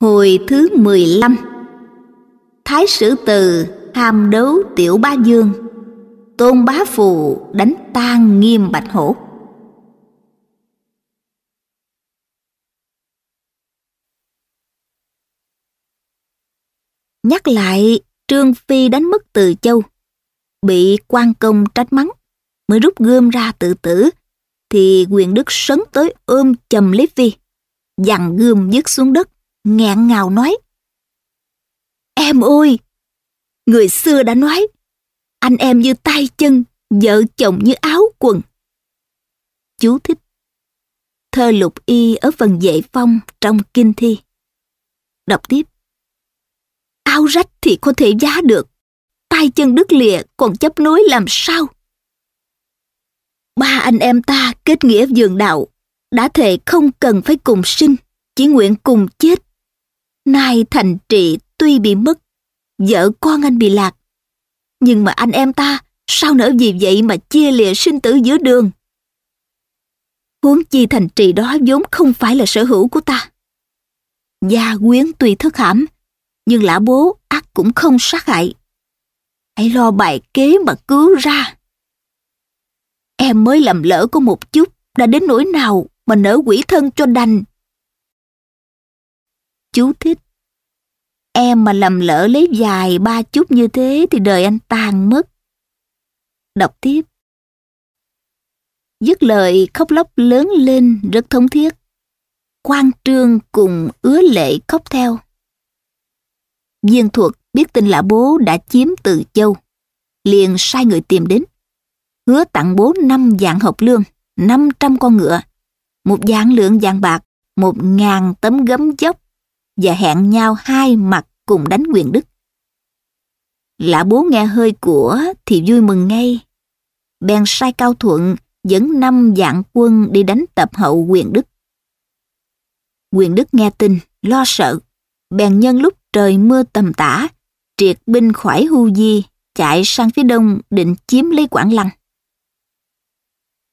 Hồi thứ 15 Thái sử từ ham đấu tiểu ba dương Tôn bá phù đánh tan nghiêm bạch hổ Nhắc lại Trương Phi đánh mất từ châu Bị quan công trách mắng Mới rút gươm ra tự tử Thì quyền đức sấn tới ôm chầm lấy Phi Dằn gươm dứt xuống đất nghẹn ngào nói. Em ơi! Người xưa đã nói, anh em như tay chân, vợ chồng như áo quần. Chú thích. Thơ lục y ở phần dạy phong trong kinh thi. Đọc tiếp. Áo rách thì có thể giá được, tay chân đứt lìa còn chấp nối làm sao? Ba anh em ta kết nghĩa giường đạo, đã thề không cần phải cùng sinh, chỉ nguyện cùng chết Nay thành trị tuy bị mất, vợ con anh bị lạc. Nhưng mà anh em ta sao nỡ vì vậy mà chia lìa sinh tử giữa đường? Huống chi thành trì đó vốn không phải là sở hữu của ta. Gia quyến tuy thất hãm, nhưng lã bố ác cũng không sát hại. Hãy lo bài kế mà cứu ra. Em mới lầm lỡ có một chút, đã đến nỗi nào mà nỡ quỷ thân cho đành. Chú thích. Em mà lầm lỡ lấy dài ba chút như thế thì đời anh tàn mất. Đọc tiếp. Dứt lời khóc lóc lớn lên rất thống thiết. quan Trương cùng ứa lệ khóc theo. Viên thuật biết tin là bố đã chiếm từ châu. Liền sai người tìm đến. Hứa tặng bố năm dạng hộp lương, 500 con ngựa, một dạng lượng vàng bạc, một ngàn tấm gấm dốc và hẹn nhau hai mặt cùng đánh quyền Đức. Lã bố nghe hơi của thì vui mừng ngay. Bèn sai Cao Thuận dẫn năm dạng quân đi đánh tập hậu quyền Đức. Quyền Đức nghe tin, lo sợ, bèn nhân lúc trời mưa tầm tã, triệt binh khỏi Hu Di, chạy sang phía đông định chiếm lấy Quảng Lăng.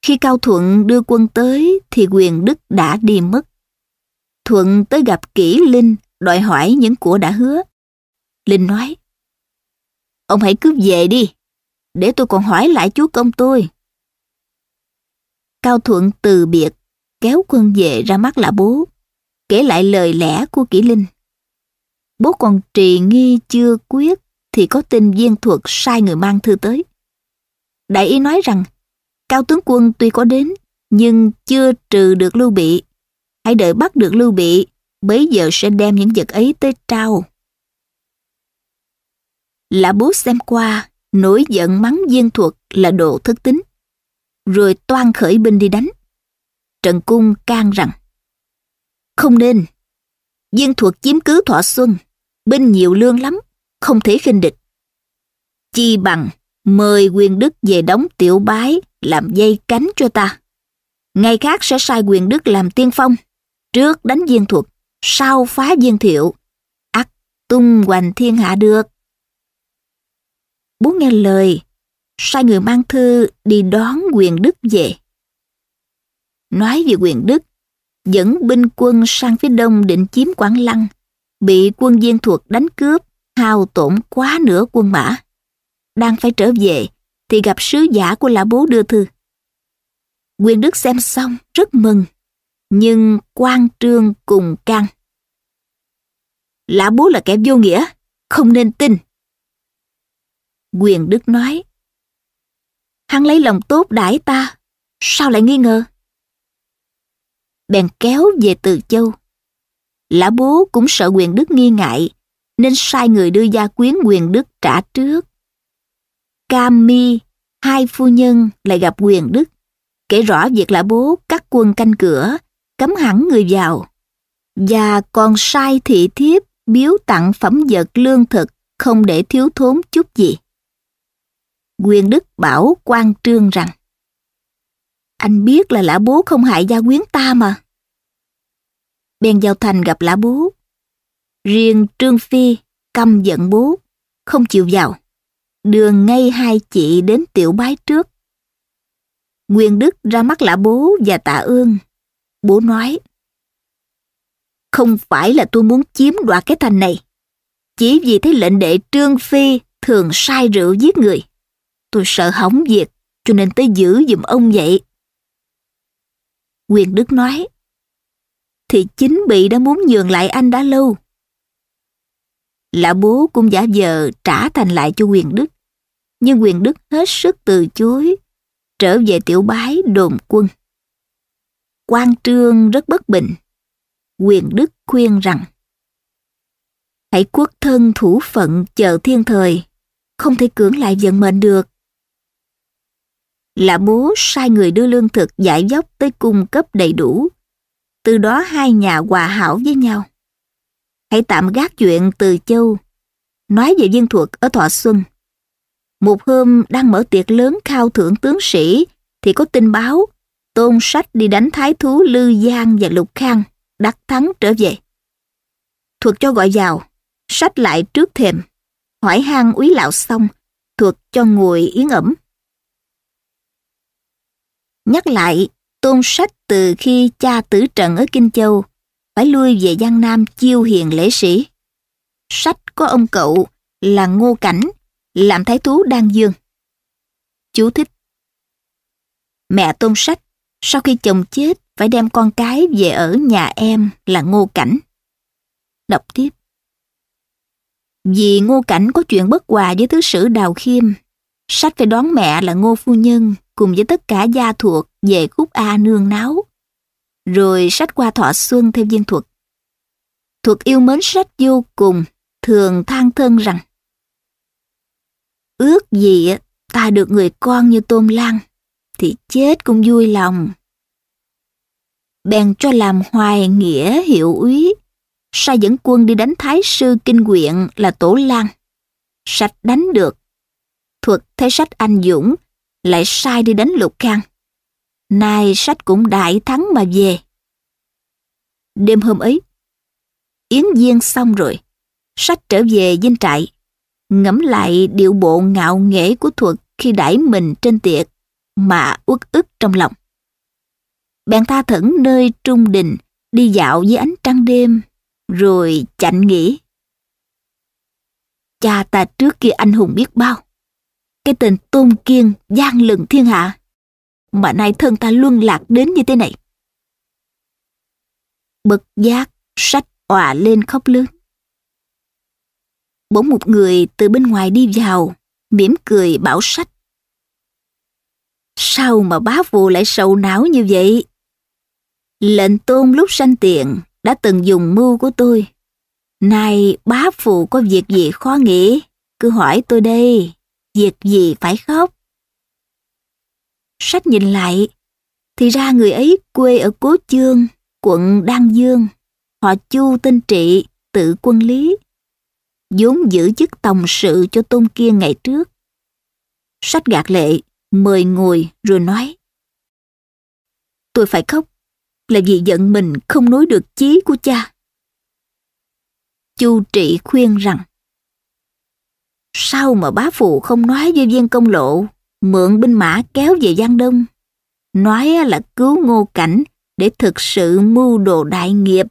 Khi Cao Thuận đưa quân tới thì quyền Đức đã đi mất. Thuận tới gặp kỹ Linh đòi hỏi những của đã hứa. Linh nói, ông hãy cứ về đi, để tôi còn hỏi lại chú công tôi. Cao Thuận từ biệt, kéo quân về ra mắt là bố, kể lại lời lẽ của kỹ Linh. Bố còn trì nghi chưa quyết thì có tin viên thuật sai người mang thư tới. Đại ý nói rằng, Cao tướng quân tuy có đến nhưng chưa trừ được Lưu Bị hãy đợi bắt được Lưu Bị, bấy giờ sẽ đem những vật ấy tới trao. Lã bố xem qua, nổi giận mắng viên thuật là đồ thất tính, rồi toan khởi binh đi đánh. Trần Cung can rằng, không nên, viên thuật chiếm cứ thọ xuân, binh nhiều lương lắm, không thể khinh địch. Chi bằng mời quyền đức về đóng tiểu bái làm dây cánh cho ta. Ngày khác sẽ sai quyền đức làm tiên phong trước đánh viên thuật, sau phá viên thiệu, ắt tung hoành thiên hạ được. Bố nghe lời, sai người mang thư đi đón quyền đức về. Nói về quyền đức, dẫn binh quân sang phía đông định chiếm Quảng Lăng, bị quân viên thuật đánh cướp, hao tổn quá nửa quân mã. Đang phải trở về, thì gặp sứ giả của lão bố đưa thư. Quyền Đức xem xong rất mừng, nhưng quan trương cùng căn. Lã bố là kẻ vô nghĩa, không nên tin. Quyền Đức nói, hắn lấy lòng tốt đãi ta, sao lại nghi ngờ? Bèn kéo về Từ Châu. Lã bố cũng sợ quyền Đức nghi ngại, nên sai người đưa gia quyến quyền Đức trả trước. Cam mi, hai phu nhân lại gặp quyền Đức, kể rõ việc lã bố cắt quân canh cửa cấm hẳn người vào và còn sai thị thiếp biếu tặng phẩm vật lương thực không để thiếu thốn chút gì. Quyền Đức bảo quan trương rằng Anh biết là lã bố không hại gia quyến ta mà. Bèn vào thành gặp lã bố. Riêng Trương Phi căm giận bố, không chịu vào. Đường ngay hai chị đến tiểu bái trước. Nguyên Đức ra mắt lã bố và tạ ơn Bố nói, không phải là tôi muốn chiếm đoạt cái thành này, chỉ vì thấy lệnh đệ Trương Phi thường sai rượu giết người. Tôi sợ hỏng việc, cho nên tới giữ giùm ông vậy. Quyền Đức nói, thì chính bị đã muốn nhường lại anh đã lâu. là bố cũng giả vờ trả thành lại cho quyền đức, nhưng quyền đức hết sức từ chối, trở về tiểu bái đồn quân quan trương rất bất bình. Quyền Đức khuyên rằng Hãy quốc thân thủ phận chờ thiên thời, không thể cưỡng lại vận mệnh được. Lã bố sai người đưa lương thực giải dốc tới cung cấp đầy đủ, từ đó hai nhà hòa hảo với nhau. Hãy tạm gác chuyện từ châu, nói về viên thuật ở Thọ Xuân. Một hôm đang mở tiệc lớn khao thưởng tướng sĩ thì có tin báo tôn sách đi đánh thái thú Lư Giang và Lục Khang, đắc thắng trở về. Thuật cho gọi vào, sách lại trước thềm, hỏi hang úy lão xong, thuật cho ngồi yến ẩm. Nhắc lại, tôn sách từ khi cha tử trận ở Kinh Châu, phải lui về Giang Nam chiêu hiền lễ sĩ. Sách có ông cậu là Ngô Cảnh, làm thái thú Đan Dương. Chú thích Mẹ tôn sách sau khi chồng chết, phải đem con cái về ở nhà em là Ngô Cảnh. Đọc tiếp. Vì Ngô Cảnh có chuyện bất hòa với thứ sử Đào Khiêm, sách phải đón mẹ là Ngô Phu Nhân cùng với tất cả gia thuộc về khúc A nương náo. Rồi sách qua thọ xuân theo viên thuật. Thuật yêu mến sách vô cùng, thường than thân rằng Ước gì ta được người con như Tôm Lang thì chết cũng vui lòng. Bèn cho làm hoài nghĩa hiệu úy, sai dẫn quân đi đánh thái sư kinh quyện là Tổ Lan. sách đánh được. Thuật thấy sách anh Dũng, lại sai đi đánh lục khang. Nay sách cũng đại thắng mà về. Đêm hôm ấy, Yến Viên xong rồi, sách trở về dinh trại, ngẫm lại điệu bộ ngạo nghễ của Thuật khi đãi mình trên tiệc mà uất ức trong lòng. Bèn tha thẩn nơi trung đình, đi dạo dưới ánh trăng đêm, rồi chạnh nghĩ. Cha ta trước kia anh hùng biết bao. Cái tên tôn kiên gian lừng thiên hạ, mà nay thân ta luân lạc đến như thế này. Bực giác, sách òa lên khóc lớn. Bỗng một người từ bên ngoài đi vào, mỉm cười bảo sách Sao mà bá phụ lại sầu não như vậy? Lệnh tôn lúc sanh tiện đã từng dùng mưu của tôi. Nay bá phụ có việc gì khó nghĩ, cứ hỏi tôi đây, việc gì phải khóc? Sách nhìn lại, thì ra người ấy quê ở Cố Chương, quận Đan Dương, họ Chu tinh Trị, tự quân lý, vốn giữ chức tổng sự cho Tôn kia ngày trước. Sách gạt lệ, mời ngồi rồi nói. Tôi phải khóc là vì giận mình không nối được chí của cha. Chu Trị khuyên rằng Sao mà bá phụ không nói với viên công lộ mượn binh mã kéo về Giang Đông? Nói là cứu ngô cảnh để thực sự mưu đồ đại nghiệp.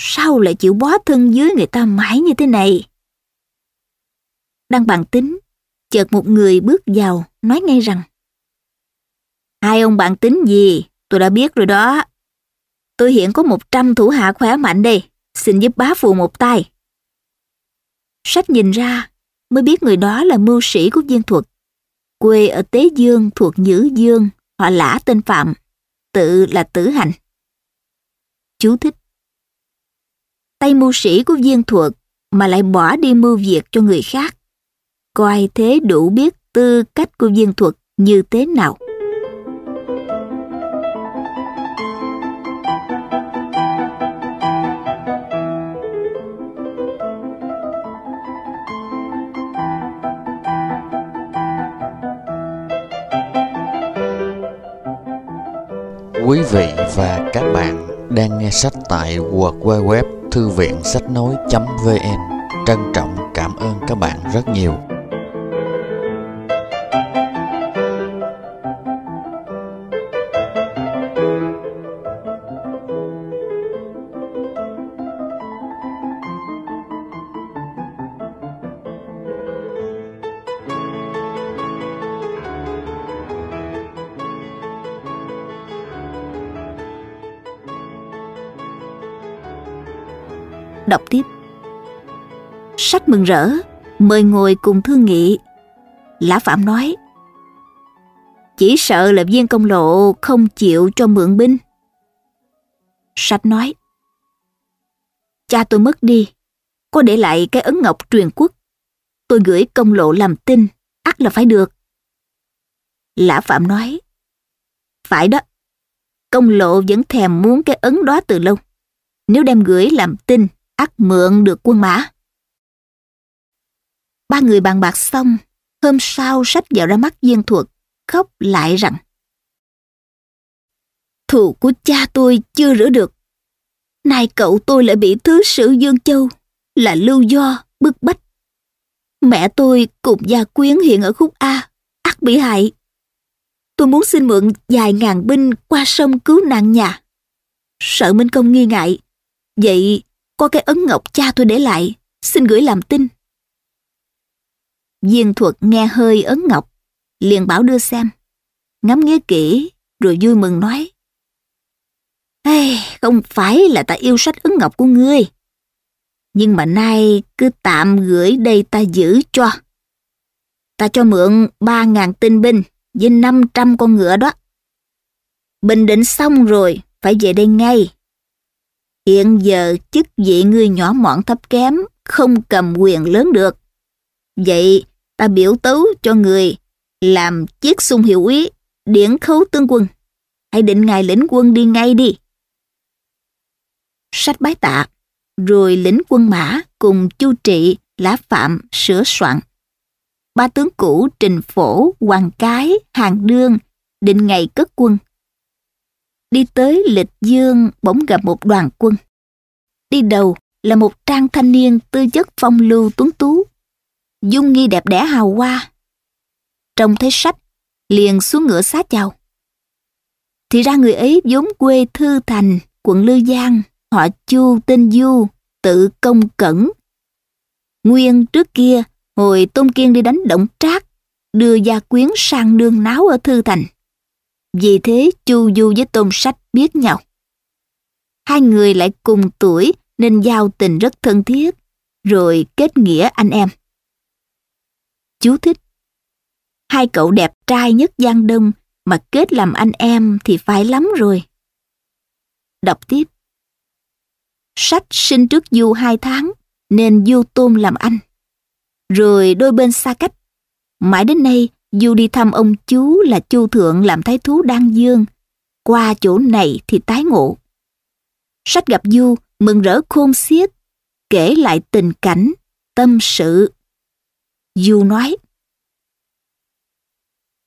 Sao lại chịu bó thân dưới người ta mãi như thế này? Đang bàn tính chợt một người bước vào, nói ngay rằng Hai ông bạn tính gì, tôi đã biết rồi đó. Tôi hiện có một trăm thủ hạ khỏe mạnh đây, xin giúp bá phụ một tay. Sách nhìn ra, mới biết người đó là mưu sĩ của viên thuật. Quê ở Tế Dương thuộc Nhữ Dương, họ lã tên Phạm, tự là Tử Hành. Chú thích Tay mưu sĩ của viên thuật mà lại bỏ đi mưu việc cho người khác coi thế đủ biết tư cách của viên thuật như thế nào. Quý vị và các bạn đang nghe sách tại www thư viện sách nói.vn Trân trọng cảm ơn các bạn rất nhiều. đọc tiếp. Sách mừng rỡ, mời ngồi cùng thương nghị. Lã Phạm nói, chỉ sợ là viên công lộ không chịu cho mượn binh. Sách nói, cha tôi mất đi, có để lại cái ấn ngọc truyền quốc. Tôi gửi công lộ làm tin, ắt là phải được. Lã Phạm nói, phải đó, công lộ vẫn thèm muốn cái ấn đó từ lâu. Nếu đem gửi làm tin, ắt mượn được quân mã. Ba người bàn bạc xong, hôm sau sách vào ra mắt viên thuật, khóc lại rằng Thù của cha tôi chưa rửa được. Nay cậu tôi lại bị thứ sử Dương Châu, là lưu do, bức bách. Mẹ tôi cùng gia quyến hiện ở khúc A, ắt bị hại. Tôi muốn xin mượn vài ngàn binh qua sông cứu nạn nhà. Sợ Minh Công nghi ngại, vậy có cái ấn ngọc cha tôi để lại, xin gửi làm tin. Viên thuật nghe hơi ấn ngọc, liền bảo đưa xem. Ngắm nghía kỹ, rồi vui mừng nói. Hey, không phải là ta yêu sách ấn ngọc của ngươi. Nhưng mà nay cứ tạm gửi đây ta giữ cho. Ta cho mượn 3.000 tinh binh với 500 con ngựa đó. Bình định xong rồi, phải về đây ngay. Hiện giờ chức vị ngươi nhỏ mọn thấp kém, không cầm quyền lớn được. Vậy ta biểu tấu cho người làm chiếc sung hiệu úy, điển khấu tướng quân. Hãy định ngài lĩnh quân đi ngay đi. Sách bái tạ, rồi lĩnh quân mã cùng chu trị, lá phạm, sửa soạn. Ba tướng cũ trình phổ, hoàng cái, hàng đương, định ngày cất quân đi tới lịch dương bỗng gặp một đoàn quân. Đi đầu là một trang thanh niên tư chất phong lưu tuấn tú, dung nghi đẹp đẽ hào hoa. Trông thấy sách, liền xuống ngựa xá chào. Thì ra người ấy vốn quê Thư Thành, quận Lư Giang, họ Chu tên Du, tự công cẩn. Nguyên trước kia, hồi Tôn Kiên đi đánh động trác, đưa gia quyến sang nương náo ở Thư Thành. Vì thế Chu Du với Tôn Sách biết nhau. Hai người lại cùng tuổi nên giao tình rất thân thiết, rồi kết nghĩa anh em. Chú thích Hai cậu đẹp trai nhất Giang Đông mà kết làm anh em thì phải lắm rồi. Đọc tiếp Sách sinh trước Du hai tháng nên Du Tôn làm anh. Rồi đôi bên xa cách. Mãi đến nay Du đi thăm ông chú là Chu Thượng làm thái thú Đan Dương. Qua chỗ này thì tái ngộ. Sách gặp Du, mừng rỡ khôn xiết, kể lại tình cảnh, tâm sự. Du nói,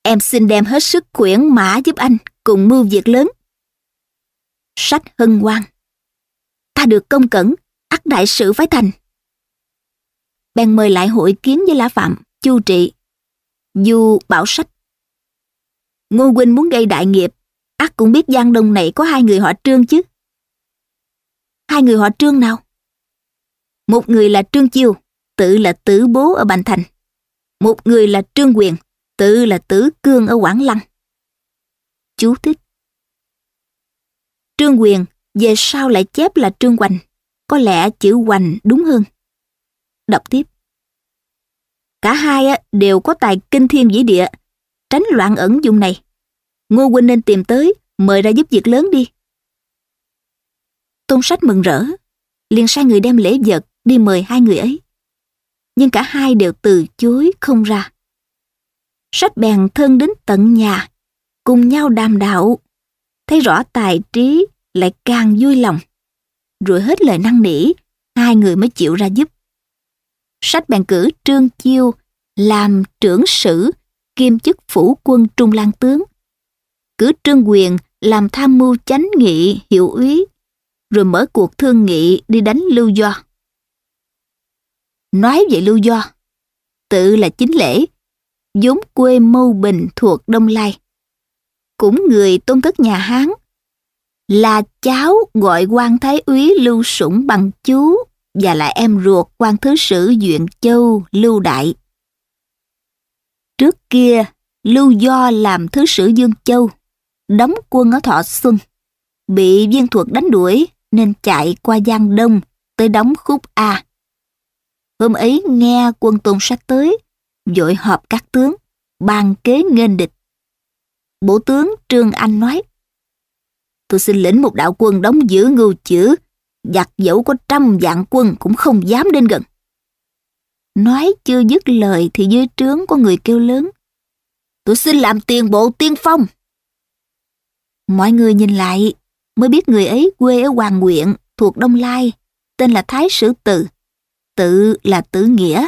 Em xin đem hết sức quyển mã giúp anh cùng mưu việc lớn. Sách hân hoan. Ta được công cẩn, ắt đại sự phải thành. Bèn mời lại hội kiến với Lã Phạm, Chu Trị Du Bảo Sách. Ngô Quynh muốn gây đại nghiệp, ác cũng biết Giang Đông này có hai người họ Trương chứ. Hai người họ Trương nào? Một người là Trương Chiêu, tự là Tử Bố ở Bành Thành. Một người là Trương Quyền, tự là Tử Cương ở Quảng Lăng. Chú thích. Trương Quyền về sau lại chép là Trương Hoành, có lẽ chữ Hoành đúng hơn. Đọc tiếp. Cả hai đều có tài kinh thiên dĩ địa, tránh loạn ẩn dùng này. Ngô huynh nên tìm tới, mời ra giúp việc lớn đi. Tôn sách mừng rỡ, liền sai người đem lễ vật đi mời hai người ấy. Nhưng cả hai đều từ chối không ra. Sách bèn thân đến tận nhà, cùng nhau đàm đạo. Thấy rõ tài trí lại càng vui lòng. Rồi hết lời năn nỉ, hai người mới chịu ra giúp sách bèn cử Trương Chiêu làm trưởng sử, kiêm chức phủ quân Trung lan tướng. Cử Trương Quyền làm tham mưu chánh nghị hiệu úy, rồi mở cuộc thương nghị đi đánh Lưu Do. Nói về Lưu Do, tự là chính lễ, vốn quê Mâu Bình thuộc Đông Lai. Cũng người tôn thất nhà Hán, là cháu gọi quan thái úy Lưu Sủng bằng chú và là em ruột quan thứ sử Duyện Châu Lưu Đại. Trước kia, Lưu Do làm thứ sử Dương Châu, đóng quân ở Thọ Xuân, bị viên thuật đánh đuổi nên chạy qua Giang Đông tới đóng khúc A. Hôm ấy nghe quân tôn sách tới, vội họp các tướng, bàn kế nghênh địch. Bộ tướng Trương Anh nói, tôi xin lĩnh một đạo quân đóng giữ ngưu chữ giặc dẫu có trăm vạn quân cũng không dám đến gần. Nói chưa dứt lời thì dưới trướng có người kêu lớn. Tôi xin làm tiền bộ tiên phong. Mọi người nhìn lại mới biết người ấy quê ở Hoàng Nguyện thuộc Đông Lai, tên là Thái Sử Từ. Tự là Tử Nghĩa.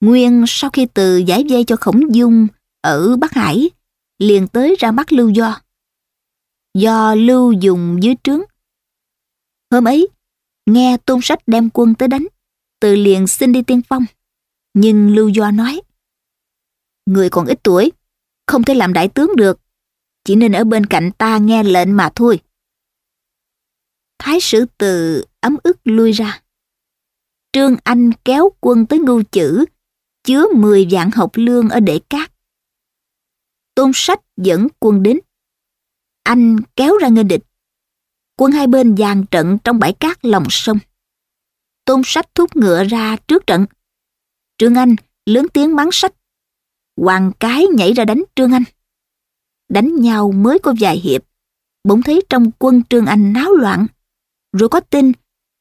Nguyên sau khi Từ giải dây cho Khổng Dung ở Bắc Hải, liền tới ra mắt Lưu Do. Do Lưu dùng dưới trướng Hôm ấy, nghe tôn sách đem quân tới đánh, từ liền xin đi tiên phong. Nhưng Lưu Do nói, Người còn ít tuổi, không thể làm đại tướng được, chỉ nên ở bên cạnh ta nghe lệnh mà thôi. Thái sử từ ấm ức lui ra. Trương Anh kéo quân tới ngưu chữ, chứa 10 vạn học lương ở đệ cát. Tôn sách dẫn quân đến. Anh kéo ra nghênh địch quân hai bên dàn trận trong bãi cát lòng sông. Tôn sách thúc ngựa ra trước trận. Trương Anh lớn tiếng mắng sách. Hoàng cái nhảy ra đánh Trương Anh. Đánh nhau mới có vài hiệp, bỗng thấy trong quân Trương Anh náo loạn. Rồi có tin,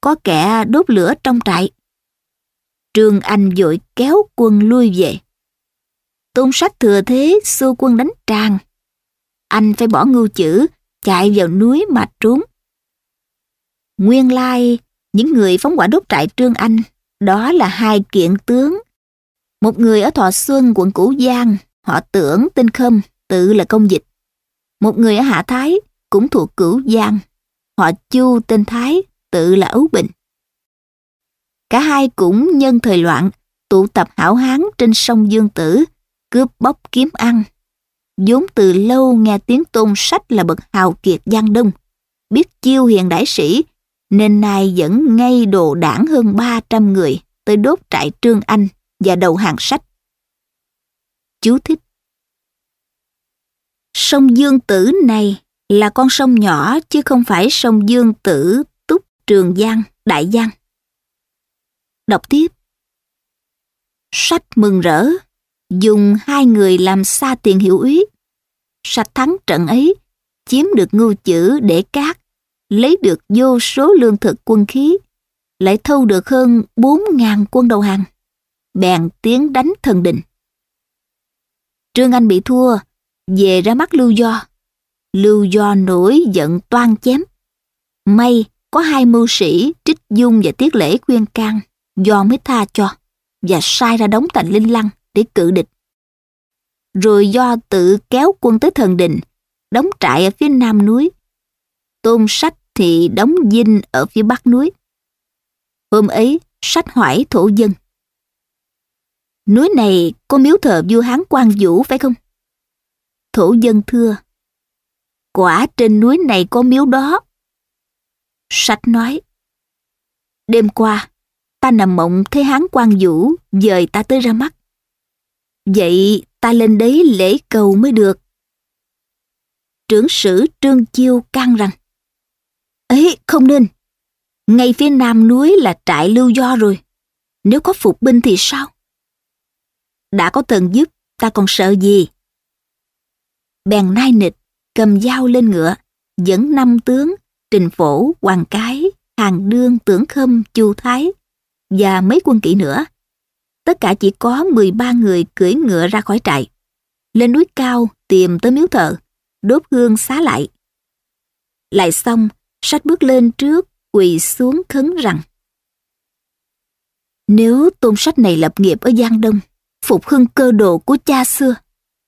có kẻ đốt lửa trong trại. Trương Anh vội kéo quân lui về. Tôn sách thừa thế xua quân đánh tràn. Anh phải bỏ ngưu chữ, chạy vào núi mà trốn. Nguyên lai, những người phóng quả đốt trại Trương Anh, đó là hai kiện tướng. Một người ở Thọ Xuân, quận Cửu Giang, họ tưởng tên Khâm, tự là công dịch. Một người ở Hạ Thái, cũng thuộc Cửu Giang, họ Chu tên Thái, tự là Ấu Bình. Cả hai cũng nhân thời loạn, tụ tập hảo hán trên sông Dương Tử, cướp bóc kiếm ăn. vốn từ lâu nghe tiếng tôn sách là bậc hào kiệt Giang Đông, biết chiêu hiền đại sĩ nên nay vẫn ngay đồ đảng hơn 300 người tới đốt trại Trương Anh và đầu hàng sách. Chú thích Sông Dương Tử này là con sông nhỏ chứ không phải sông Dương Tử Túc Trường Giang, Đại Giang. Đọc tiếp Sách mừng rỡ, dùng hai người làm xa tiền hiệu úy. Sạch thắng trận ấy, chiếm được ngưu chữ để cát lấy được vô số lương thực quân khí, lại thâu được hơn 4.000 quân đầu hàng, bèn tiến đánh thần định. Trương Anh bị thua, về ra mắt Lưu Do. Lưu Do nổi giận toan chém. May có hai mưu sĩ Trích Dung và Tiết Lễ khuyên can, Do mới tha cho, và sai ra đóng thành Linh Lăng để cự địch. Rồi Do tự kéo quân tới thần định, đóng trại ở phía nam núi. Tôn sách thì đóng dinh ở phía bắc núi. Hôm ấy, sách hoải thổ dân. Núi này có miếu thờ vua Hán Quang Vũ phải không? Thổ dân thưa, quả trên núi này có miếu đó. Sách nói, đêm qua, ta nằm mộng thấy Hán Quang Vũ dời ta tới ra mắt. Vậy ta lên đấy lễ cầu mới được. Trưởng sử Trương Chiêu can rằng ấy không nên ngay phía nam núi là trại lưu do rồi nếu có phục binh thì sao đã có thần giúp ta còn sợ gì bèn nai nịch cầm dao lên ngựa dẫn năm tướng trình phổ hoàng cái hàng đương tưởng khâm chu thái và mấy quân kỵ nữa tất cả chỉ có 13 người cưỡi ngựa ra khỏi trại lên núi cao tìm tới miếu thờ đốt hương xá lại lại xong Sách bước lên trước, quỳ xuống khấn rằng Nếu tôn sách này lập nghiệp ở Giang Đông, phục hưng cơ đồ của cha xưa,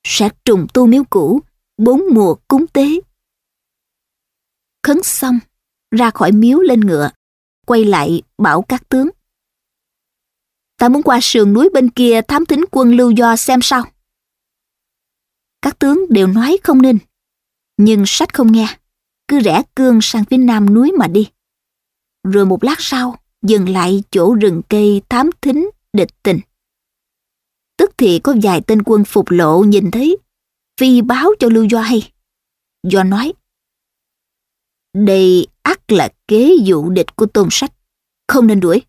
sẽ trùng tu miếu cũ, bốn mùa cúng tế. Khấn xong, ra khỏi miếu lên ngựa, quay lại bảo các tướng. Ta muốn qua sườn núi bên kia thám thính quân lưu do xem sao. Các tướng đều nói không nên, nhưng sách không nghe cứ rẽ cương sang phía nam núi mà đi. Rồi một lát sau, dừng lại chỗ rừng cây thám thính, địch tình. Tức thì có vài tên quân phục lộ nhìn thấy, phi báo cho Lưu Do hay. Do nói, đây ắt là kế dụ địch của tôn sách, không nên đuổi.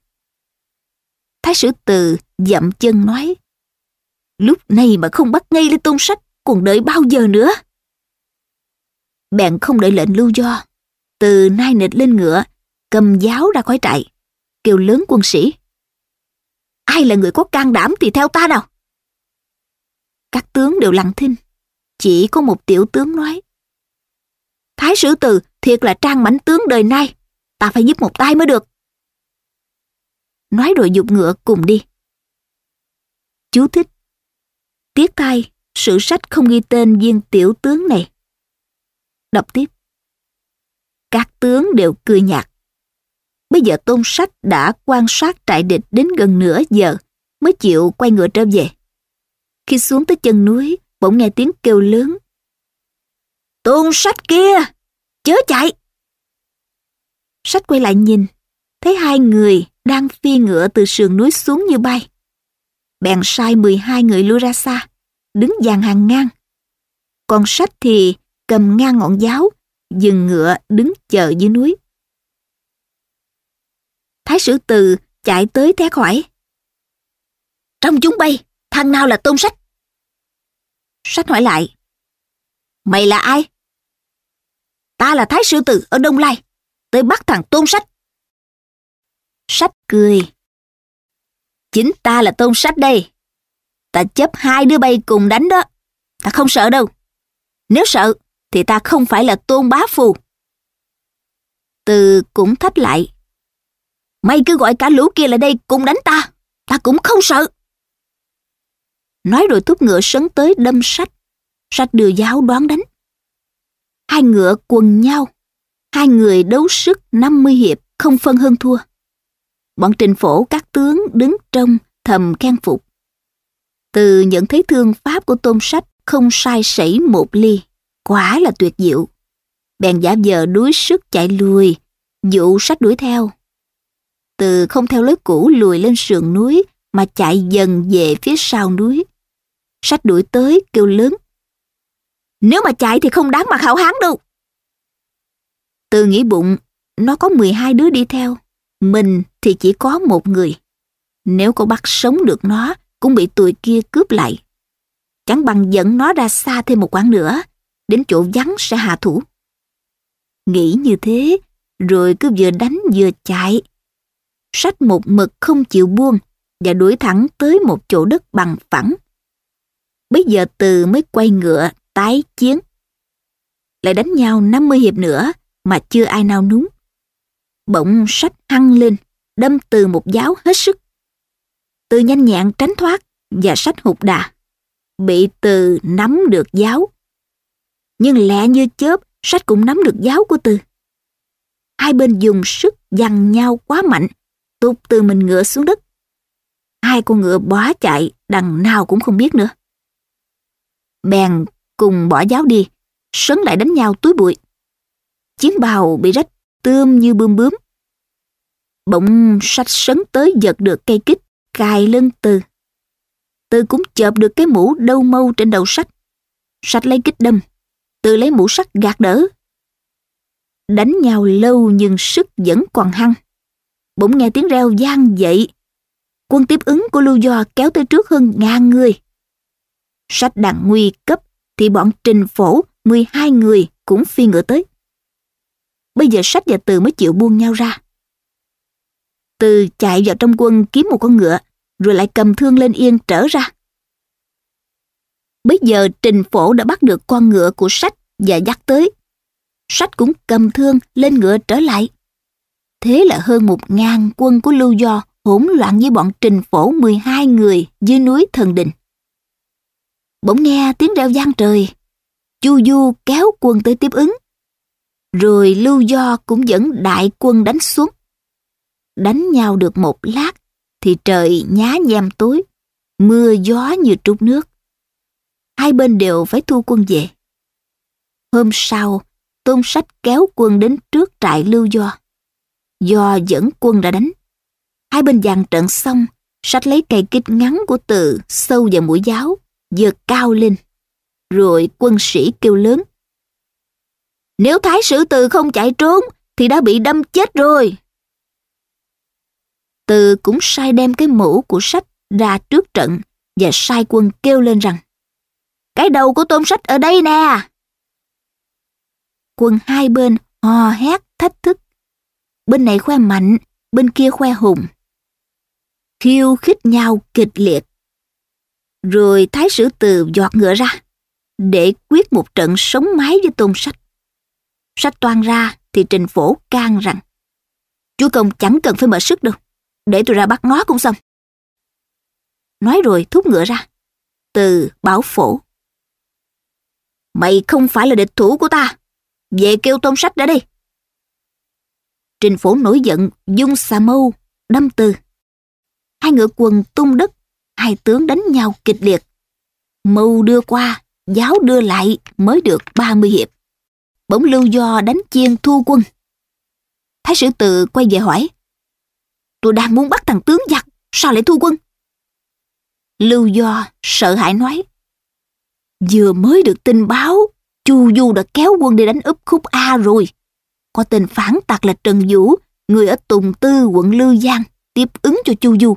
Thái sử từ dậm chân nói, lúc này mà không bắt ngay lên tôn sách, còn đợi bao giờ nữa? bèn không đợi lệnh lưu do. Từ nai nịch lên ngựa, cầm giáo ra khỏi trại, kêu lớn quân sĩ. Ai là người có can đảm thì theo ta nào. Các tướng đều lặng thinh, chỉ có một tiểu tướng nói. Thái sử từ thiệt là trang mãnh tướng đời nay, ta phải giúp một tay mới được. Nói rồi dục ngựa cùng đi. Chú thích. Tiếc thay, sử sách không ghi tên viên tiểu tướng này. Đọc tiếp. Các tướng đều cười nhạt. Bây giờ tôn sách đã quan sát trại địch đến gần nửa giờ mới chịu quay ngựa trở về. Khi xuống tới chân núi, bỗng nghe tiếng kêu lớn. Tôn sách kia! Chớ chạy! Sách quay lại nhìn, thấy hai người đang phi ngựa từ sườn núi xuống như bay. Bèn sai 12 người lui ra xa, đứng dàn hàng ngang. Còn sách thì cầm ngang ngọn giáo, dừng ngựa đứng chờ dưới núi. Thái sử từ chạy tới thét khỏi Trong chúng bay, thằng nào là tôn sách? Sách hỏi lại. Mày là ai? Ta là Thái Sư Tử ở Đông Lai, tới bắt thằng Tôn Sách. Sách cười. Chính ta là Tôn Sách đây. Ta chấp hai đứa bay cùng đánh đó. Ta không sợ đâu. Nếu sợ, thì ta không phải là tôn bá phù. Từ cũng thách lại. Mày cứ gọi cả lũ kia lại đây cùng đánh ta, ta cũng không sợ. Nói rồi thúc ngựa sấn tới đâm sách, sách đưa giáo đoán đánh. Hai ngựa quần nhau, hai người đấu sức 50 hiệp không phân hơn thua. Bọn trình phổ các tướng đứng trong thầm khen phục. Từ nhận thấy thương pháp của tôn sách không sai sẩy một ly. Quả là tuyệt diệu. Bèn giả vờ đuối sức chạy lùi, dụ sách đuổi theo. Từ không theo lối cũ lùi lên sườn núi mà chạy dần về phía sau núi. Sách đuổi tới kêu lớn. Nếu mà chạy thì không đáng mặt hảo hán đâu. Từ nghĩ bụng, nó có 12 đứa đi theo, mình thì chỉ có một người. Nếu có bắt sống được nó, cũng bị tụi kia cướp lại. Chẳng bằng dẫn nó ra xa thêm một quãng nữa, đến chỗ vắng sẽ hạ thủ. Nghĩ như thế, rồi cứ vừa đánh vừa chạy. Sách một mực không chịu buông và đuổi thẳng tới một chỗ đất bằng phẳng. Bây giờ từ mới quay ngựa, tái chiến. Lại đánh nhau 50 hiệp nữa mà chưa ai nào núng. Bỗng sách hăng lên, đâm từ một giáo hết sức. Từ nhanh nhẹn tránh thoát và sách hụt đà. Bị từ nắm được giáo, nhưng lẹ như chớp sách cũng nắm được giáo của từ hai bên dùng sức giằng nhau quá mạnh tụt từ mình ngựa xuống đất hai con ngựa bó chạy đằng nào cũng không biết nữa bèn cùng bỏ giáo đi sấn lại đánh nhau túi bụi chiến bào bị rách tươm như bươm bướm bỗng sách sấn tới giật được cây kích cài lưng từ từ cũng chợp được cái mũ đâu mâu trên đầu sách sách lấy kích đâm tự lấy mũ sắt gạt đỡ. Đánh nhau lâu nhưng sức vẫn còn hăng. Bỗng nghe tiếng reo gian dậy. Quân tiếp ứng của lưu do kéo tới trước hơn ngàn người. Sách đặng nguy cấp thì bọn trình phổ 12 người cũng phi ngựa tới. Bây giờ sách và từ mới chịu buông nhau ra. Từ chạy vào trong quân kiếm một con ngựa rồi lại cầm thương lên yên trở ra. Bây giờ trình phổ đã bắt được con ngựa của sách và dắt tới. Sách cũng cầm thương lên ngựa trở lại. Thế là hơn một ngàn quân của lưu do hỗn loạn với bọn trình phổ 12 người dưới núi Thần Đình. Bỗng nghe tiếng reo vang trời, Chu Du kéo quân tới tiếp ứng. Rồi lưu do cũng dẫn đại quân đánh xuống. Đánh nhau được một lát thì trời nhá nhem tối, mưa gió như trút nước hai bên đều phải thu quân về. Hôm sau, Tôn Sách kéo quân đến trước trại Lưu Do. Do dẫn quân ra đánh. Hai bên dàn trận xong, Sách lấy cây kích ngắn của tự sâu vào mũi giáo, giật cao lên. Rồi quân sĩ kêu lớn. Nếu thái sử từ không chạy trốn, thì đã bị đâm chết rồi. Từ cũng sai đem cái mũ của sách ra trước trận và sai quân kêu lên rằng cái đầu của tôm sách ở đây nè. Quần hai bên hò hét thách thức. Bên này khoe mạnh, bên kia khoe hùng. Khiêu khích nhau kịch liệt. Rồi thái sử từ giọt ngựa ra để quyết một trận sống mái với tôn sách. Sách toan ra thì trình phổ can rằng Chúa công chẳng cần phải mở sức đâu, để tôi ra bắt nó cũng xong. Nói rồi thúc ngựa ra, từ bảo phổ Mày không phải là địch thủ của ta. Về kêu tôn sách đã đi. Trình phổ nổi giận, dung xà mâu, đâm từ. Hai ngựa quần tung đất, hai tướng đánh nhau kịch liệt. Mâu đưa qua, giáo đưa lại mới được 30 hiệp. Bỗng lưu do đánh chiên thu quân. Thái sử tự quay về hỏi. Tôi đang muốn bắt thằng tướng giặc, sao lại thu quân? Lưu do sợ hãi nói. Vừa mới được tin báo, Chu Du đã kéo quân đi đánh úp khúc A rồi. Có tên phản tặc là Trần Vũ, người ở Tùng Tư, quận Lư Giang, tiếp ứng cho Chu Du.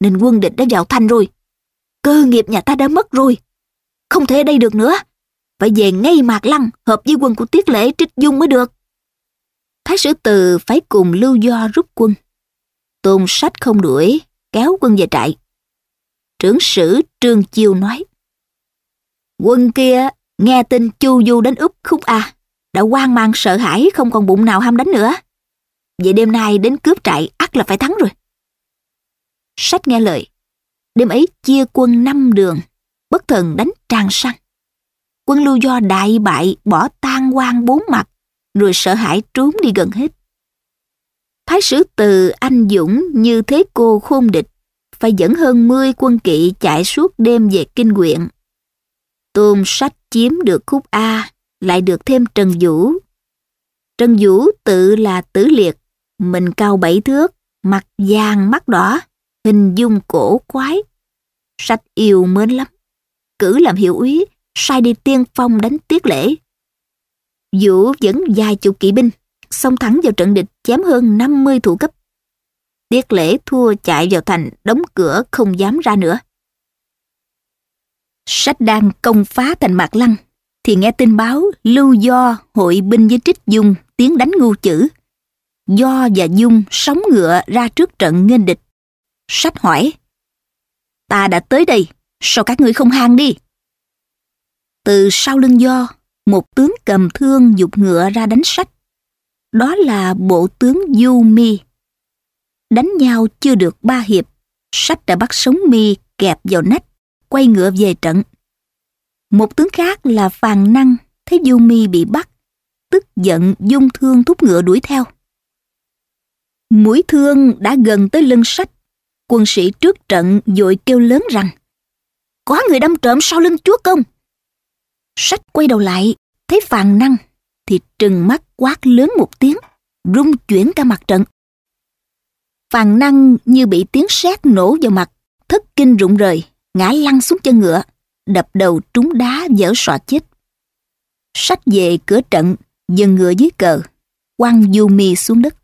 Nên quân địch đã vào thanh rồi. Cơ nghiệp nhà ta đã mất rồi. Không thể ở đây được nữa. Phải về ngay Mạc Lăng, hợp với quân của Tiết Lễ Trích Dung mới được. Thái sử từ phải cùng Lưu Do rút quân. Tôn sách không đuổi, kéo quân về trại. Trưởng sử Trương Chiêu nói Quân kia nghe tin Chu Du đến Úc khúc A, đã hoang mang sợ hãi không còn bụng nào ham đánh nữa. Vậy đêm nay đến cướp trại ắt là phải thắng rồi. Sách nghe lời, đêm ấy chia quân năm đường, bất thần đánh tràn săn. Quân lưu do đại bại bỏ tan quan bốn mặt, rồi sợ hãi trốn đi gần hết. Thái sử từ anh dũng như thế cô khôn địch, phải dẫn hơn 10 quân kỵ chạy suốt đêm về kinh quyện Tôm sách chiếm được khúc A, lại được thêm Trần Vũ. Trần Vũ tự là tứ liệt, mình cao bảy thước, mặt vàng mắt đỏ, hình dung cổ quái. Sách yêu mến lắm, cử làm hiệu úy, sai đi tiên phong đánh tiết lễ. Vũ dẫn vài chục kỵ binh, xông thẳng vào trận địch chém hơn 50 thủ cấp. Tiết lễ thua chạy vào thành, đóng cửa không dám ra nữa. Sách đang công phá thành Mạc Lăng, thì nghe tin báo Lưu Do hội binh với Trích Dung tiến đánh ngu chữ. Do và Dung sóng ngựa ra trước trận nghênh địch. Sách hỏi, ta đã tới đây, sao các ngươi không hang đi? Từ sau lưng Do, một tướng cầm thương dục ngựa ra đánh sách. Đó là bộ tướng Du Mi. Đánh nhau chưa được ba hiệp, sách đã bắt sống Mi kẹp vào nách quay ngựa về trận. Một tướng khác là Phàn Năng, thấy Du Mi bị bắt, tức giận dung thương thúc ngựa đuổi theo. Mũi thương đã gần tới lưng sách, quân sĩ trước trận dội kêu lớn rằng Có người đâm trộm sau lưng chúa công. Sách quay đầu lại, thấy Phàn Năng, thì trừng mắt quát lớn một tiếng, rung chuyển cả mặt trận. Phàn Năng như bị tiếng sét nổ vào mặt, thất kinh rụng rời ngã lăn xuống chân ngựa, đập đầu trúng đá dở sọ chết. Sách về cửa trận, dừng ngựa dưới cờ, quăng Du Mi xuống đất.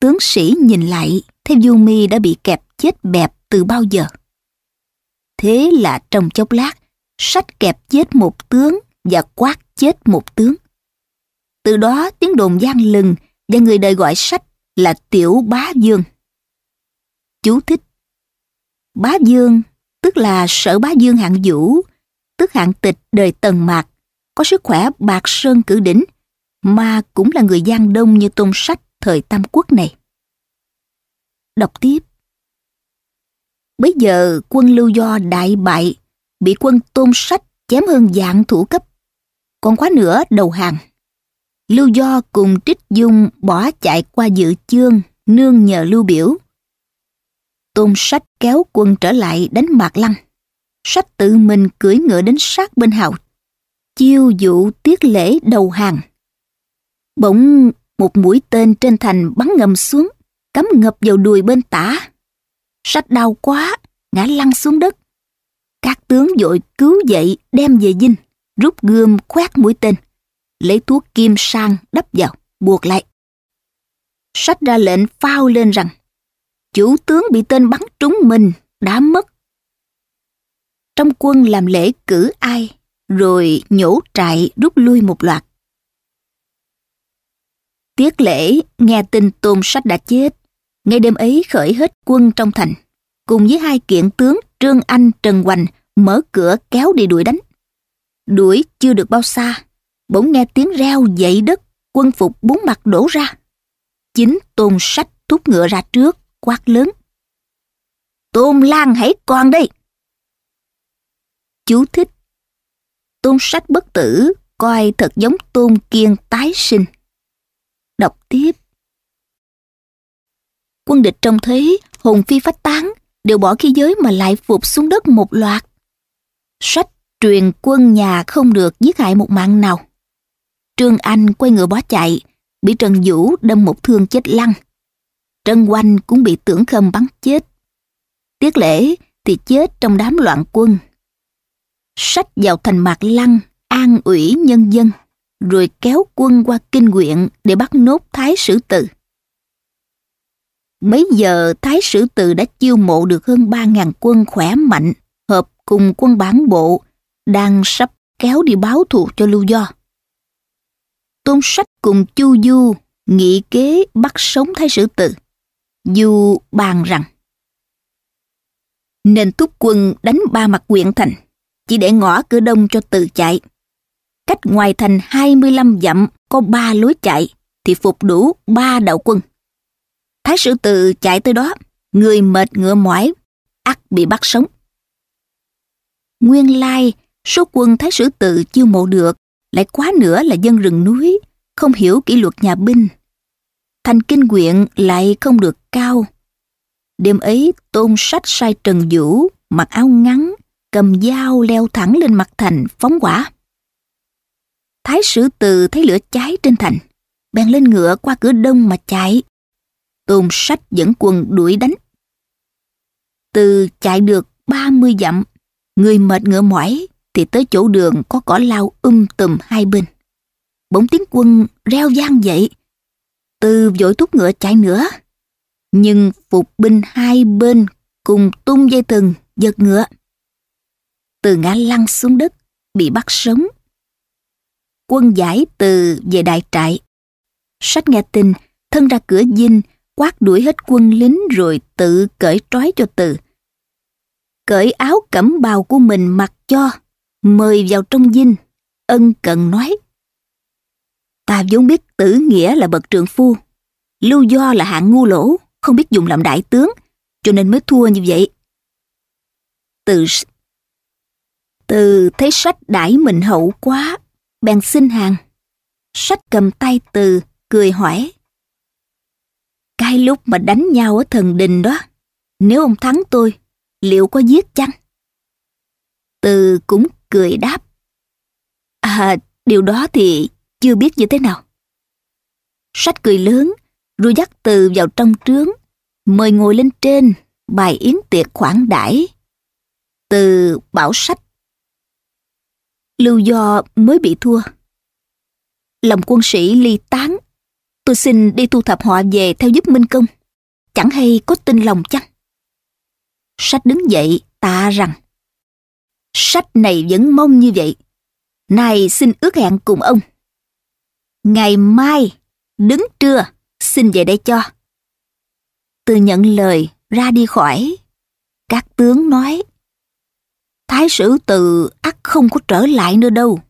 Tướng sĩ nhìn lại, thấy Du Mi đã bị kẹp chết bẹp từ bao giờ. Thế là trong chốc lát, sách kẹp chết một tướng và quát chết một tướng. Từ đó tiếng đồn gian lừng và người đời gọi sách là Tiểu Bá Dương. Chú thích Bá Dương tức là sở bá dương hạng vũ, tức hạng tịch đời tần mạc, có sức khỏe bạc sơn cử đỉnh, mà cũng là người Giang Đông như tôn sách thời Tam Quốc này. Đọc tiếp. Bấy giờ quân lưu do đại bại, bị quân tôn sách chém hơn dạng thủ cấp, còn quá nữa đầu hàng. Lưu do cùng Trích Dung bỏ chạy qua dự chương nương nhờ Lưu Biểu. Tôn sách kéo quân trở lại đánh Mạc Lăng. Sách tự mình cưỡi ngựa đến sát bên hào. Chiêu dụ tiết lễ đầu hàng. Bỗng một mũi tên trên thành bắn ngầm xuống, cắm ngập vào đùi bên tả. Sách đau quá, ngã lăn xuống đất. Các tướng dội cứu dậy đem về dinh, rút gươm khoét mũi tên. Lấy thuốc kim sang đắp vào, buộc lại. Sách ra lệnh phao lên rằng chủ tướng bị tên bắn trúng mình, đã mất. Trong quân làm lễ cử ai, rồi nhổ trại rút lui một loạt. Tiết lễ nghe tin tôn sách đã chết, ngay đêm ấy khởi hết quân trong thành, cùng với hai kiện tướng Trương Anh Trần Hoành mở cửa kéo đi đuổi đánh. Đuổi chưa được bao xa, bỗng nghe tiếng reo dậy đất, quân phục bốn mặt đổ ra. Chính tôn sách thúc ngựa ra trước, quát lớn. Tôn Lan hãy còn đây! Chú thích Tôn sách bất tử coi thật giống tôn kiên tái sinh. Đọc tiếp Quân địch trông thấy hồn phi phách tán đều bỏ khí giới mà lại phục xuống đất một loạt. Sách truyền quân nhà không được giết hại một mạng nào. Trương Anh quay ngựa bó chạy, bị Trần Vũ đâm một thương chết lăn. Trân Oanh cũng bị tưởng khâm bắn chết. Tiết lễ thì chết trong đám loạn quân. Sách vào thành Mạc Lăng, an ủy nhân dân, rồi kéo quân qua kinh quyện để bắt nốt Thái Sử tự Mấy giờ Thái Sử tự đã chiêu mộ được hơn 3.000 quân khỏe mạnh, hợp cùng quân bản bộ, đang sắp kéo đi báo thù cho Lưu Do. Tôn Sách cùng Chu Du nghị kế bắt sống Thái Sử tự Du bàn rằng Nên thúc quân đánh ba mặt quyện thành Chỉ để ngõ cửa đông cho tự chạy Cách ngoài thành 25 dặm Có ba lối chạy Thì phục đủ ba đạo quân Thái sử tự chạy tới đó Người mệt ngựa mỏi ắt bị bắt sống Nguyên lai Số quân thái sử tự chiêu mộ được Lại quá nữa là dân rừng núi Không hiểu kỷ luật nhà binh thành kinh nguyện lại không được cao. Đêm ấy, tôn sách sai Trần Vũ, mặc áo ngắn, cầm dao leo thẳng lên mặt thành phóng quả. Thái sử từ thấy lửa cháy trên thành, bèn lên ngựa qua cửa đông mà chạy. Tôn sách dẫn quần đuổi đánh. Từ chạy được 30 dặm, người mệt ngựa mỏi thì tới chỗ đường có cỏ lao um tùm hai bên. Bỗng tiếng quân reo vang dậy, từ vội thúc ngựa chạy nữa. Nhưng phục binh hai bên cùng tung dây thừng, giật ngựa. Từ ngã lăn xuống đất, bị bắt sống. Quân giải từ về đại trại. Sách nghe tin, thân ra cửa dinh, quát đuổi hết quân lính rồi tự cởi trói cho từ. Cởi áo cẩm bào của mình mặc cho, mời vào trong dinh, ân cần nói. Ta vốn biết tử nghĩa là bậc trượng phu, lưu do là hạng ngu lỗ, không biết dùng làm đại tướng, cho nên mới thua như vậy. Từ từ thấy sách đãi mình hậu quá, bèn xin hàng. Sách cầm tay từ, cười hỏi. Cái lúc mà đánh nhau ở thần đình đó, nếu ông thắng tôi, liệu có giết chăng? Từ cũng cười đáp. À, điều đó thì chưa biết như thế nào. Sách cười lớn, rồi dắt từ vào trong trướng, mời ngồi lên trên, bài yến tiệc khoản đãi. Từ bảo sách. Lưu do mới bị thua. Lòng quân sĩ ly tán, tôi xin đi thu thập họ về theo giúp Minh Công. Chẳng hay có tin lòng chăng? Sách đứng dậy, tạ rằng. Sách này vẫn mong như vậy. Nay xin ước hẹn cùng ông Ngày mai, đứng trưa, xin về đây cho. Từ nhận lời ra đi khỏi, các tướng nói. Thái sử từ ắt không có trở lại nữa đâu.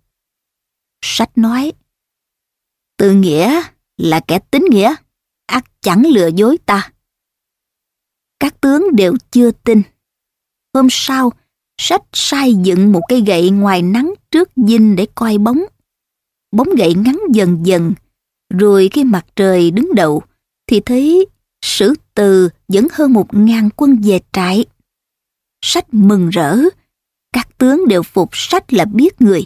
Sách nói. Từ nghĩa là kẻ tính nghĩa, ắt chẳng lừa dối ta. Các tướng đều chưa tin. Hôm sau, sách sai dựng một cây gậy ngoài nắng trước dinh để coi bóng bóng gậy ngắn dần dần. Rồi khi mặt trời đứng đầu thì thấy sử từ dẫn hơn một ngàn quân về trại. Sách mừng rỡ, các tướng đều phục sách là biết người.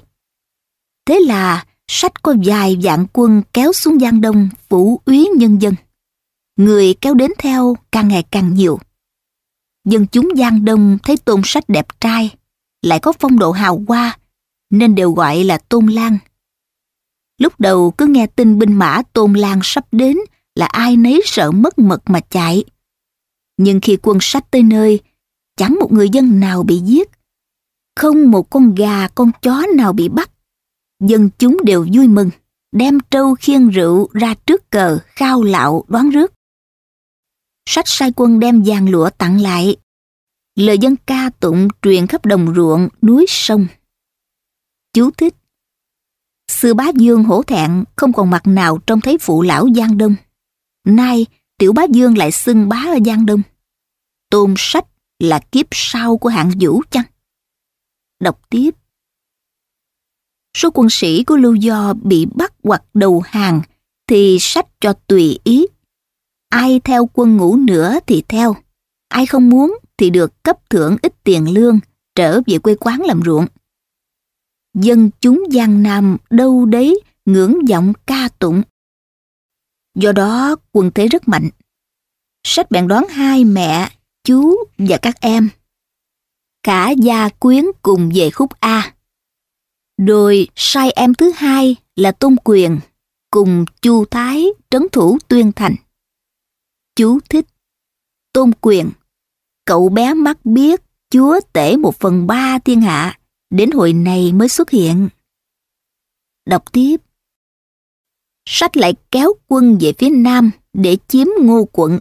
Thế là sách có vài vạn quân kéo xuống Giang Đông phủ úy nhân dân. Người kéo đến theo càng ngày càng nhiều. Dân chúng Giang Đông thấy tôn sách đẹp trai, lại có phong độ hào hoa, nên đều gọi là tôn lan Lúc đầu cứ nghe tin binh mã Tôn Lan sắp đến là ai nấy sợ mất mật mà chạy. Nhưng khi quân sách tới nơi, chẳng một người dân nào bị giết. Không một con gà, con chó nào bị bắt. Dân chúng đều vui mừng, đem trâu khiên rượu ra trước cờ khao lạo đoán rước. Sách sai quân đem vàng lụa tặng lại. Lời dân ca tụng truyền khắp đồng ruộng, núi sông. Chú thích Sư bá Dương hổ thẹn không còn mặt nào trông thấy phụ lão Giang Đông. Nay, tiểu bá Dương lại xưng bá ở Giang Đông. Tôn sách là kiếp sau của hạng vũ chăng? Đọc tiếp. Số quân sĩ của lưu do bị bắt hoặc đầu hàng thì sách cho tùy ý. Ai theo quân ngũ nữa thì theo, ai không muốn thì được cấp thưởng ít tiền lương trở về quê quán làm ruộng dân chúng Giang Nam đâu đấy ngưỡng vọng ca tụng. Do đó quần thế rất mạnh. Sách bạn đoán hai mẹ, chú và các em. Cả gia quyến cùng về khúc A. Rồi sai em thứ hai là Tôn Quyền cùng Chu Thái trấn thủ Tuyên Thành. Chú thích Tôn Quyền Cậu bé mắt biết chúa tể một phần ba thiên hạ đến hồi này mới xuất hiện. Đọc tiếp. Sách lại kéo quân về phía nam để chiếm ngô quận.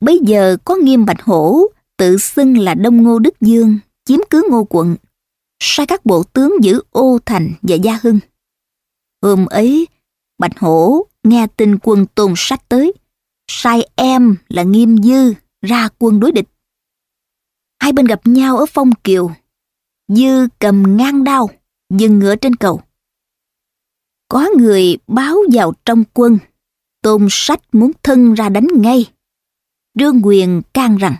Bây giờ có nghiêm bạch hổ, tự xưng là Đông Ngô Đức Dương, chiếm cứ ngô quận. Sai các bộ tướng giữ ô thành và gia hưng. Hôm ấy, bạch hổ nghe tin quân tôn sách tới. Sai em là nghiêm dư ra quân đối địch. Hai bên gặp nhau ở phong kiều Dư cầm ngang đao, dừng ngựa trên cầu. Có người báo vào trong quân, tôn sách muốn thân ra đánh ngay. Trương Quyền can rằng,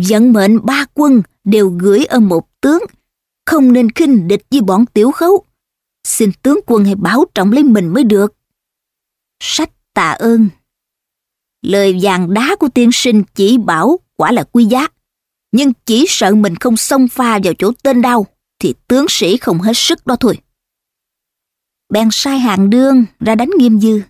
dẫn mệnh ba quân đều gửi ở một tướng, không nên khinh địch với bọn tiểu khấu. Xin tướng quân hãy bảo trọng lấy mình mới được. Sách tạ ơn. Lời vàng đá của tiên sinh chỉ bảo quả là quý giá nhưng chỉ sợ mình không xông pha vào chỗ tên đau thì tướng sĩ không hết sức đó thôi. Bèn sai hạng đương ra đánh nghiêm dư.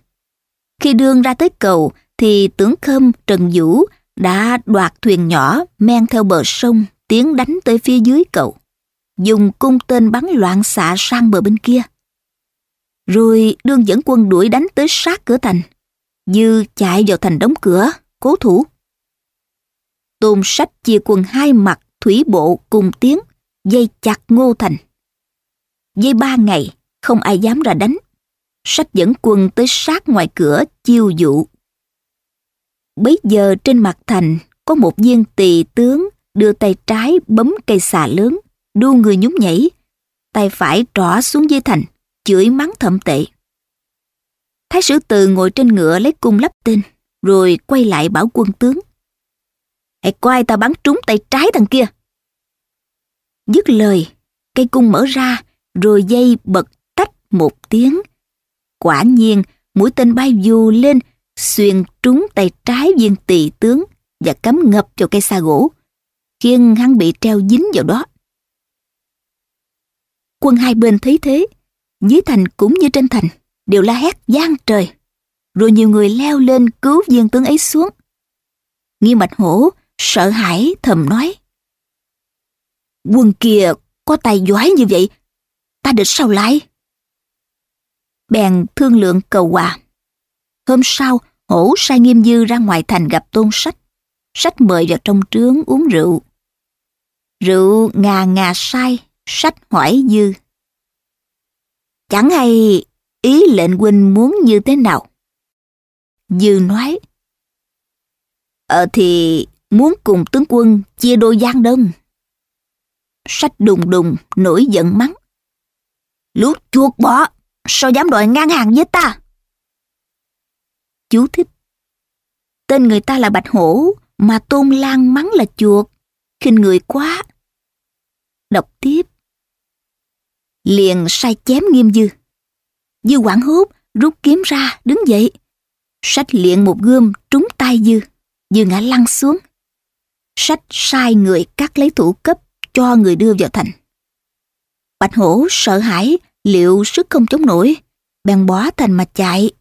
Khi đương ra tới cầu thì tướng khâm Trần Vũ đã đoạt thuyền nhỏ men theo bờ sông tiến đánh tới phía dưới cầu. Dùng cung tên bắn loạn xạ sang bờ bên kia. Rồi đương dẫn quân đuổi đánh tới sát cửa thành. Dư chạy vào thành đóng cửa, cố thủ tôn sách chia quân hai mặt thủy bộ cùng tiến dây chặt ngô thành dây ba ngày không ai dám ra đánh sách dẫn quân tới sát ngoài cửa chiêu dụ bấy giờ trên mặt thành có một viên tỳ tướng đưa tay trái bấm cây xà lớn đu người nhún nhảy tay phải trỏ xuống dưới thành chửi mắng thậm tệ thái sử từ ngồi trên ngựa lấy cung lắp tên rồi quay lại bảo quân tướng Hãy quay tao bắn trúng tay trái thằng kia. Dứt lời, cây cung mở ra, rồi dây bật tách một tiếng. Quả nhiên, mũi tên bay dù lên, xuyên trúng tay trái viên tỳ tướng và cắm ngập vào cây xa gỗ, khiến hắn bị treo dính vào đó. Quân hai bên thấy thế, dưới thành cũng như trên thành, đều la hét gian trời. Rồi nhiều người leo lên cứu viên tướng ấy xuống. Nghi Mạch Hổ sợ hãi thầm nói. Quân kia có tay giói như vậy, ta địch sao lại? Bèn thương lượng cầu hòa. Hôm sau, hổ sai nghiêm dư ra ngoài thành gặp tôn sách. Sách mời vào trong trướng uống rượu. Rượu ngà ngà sai, sách hỏi dư. Chẳng hay ý lệnh huynh muốn như thế nào? Dư nói. Ờ thì muốn cùng tướng quân chia đôi giang đông. Sách đùng đùng, nổi giận mắng. Lũ chuột bỏ, sao dám đòi ngang hàng với ta? Chú thích. Tên người ta là Bạch Hổ, mà Tôn Lan mắng là chuột, khinh người quá. Đọc tiếp. Liền sai chém nghiêm dư. Dư quảng hốt, rút kiếm ra, đứng dậy. Sách liền một gươm trúng tay dư, dư ngã lăn xuống sách sai người cắt lấy thủ cấp cho người đưa vào thành. Bạch hổ sợ hãi, liệu sức không chống nổi, bèn bó thành mà chạy.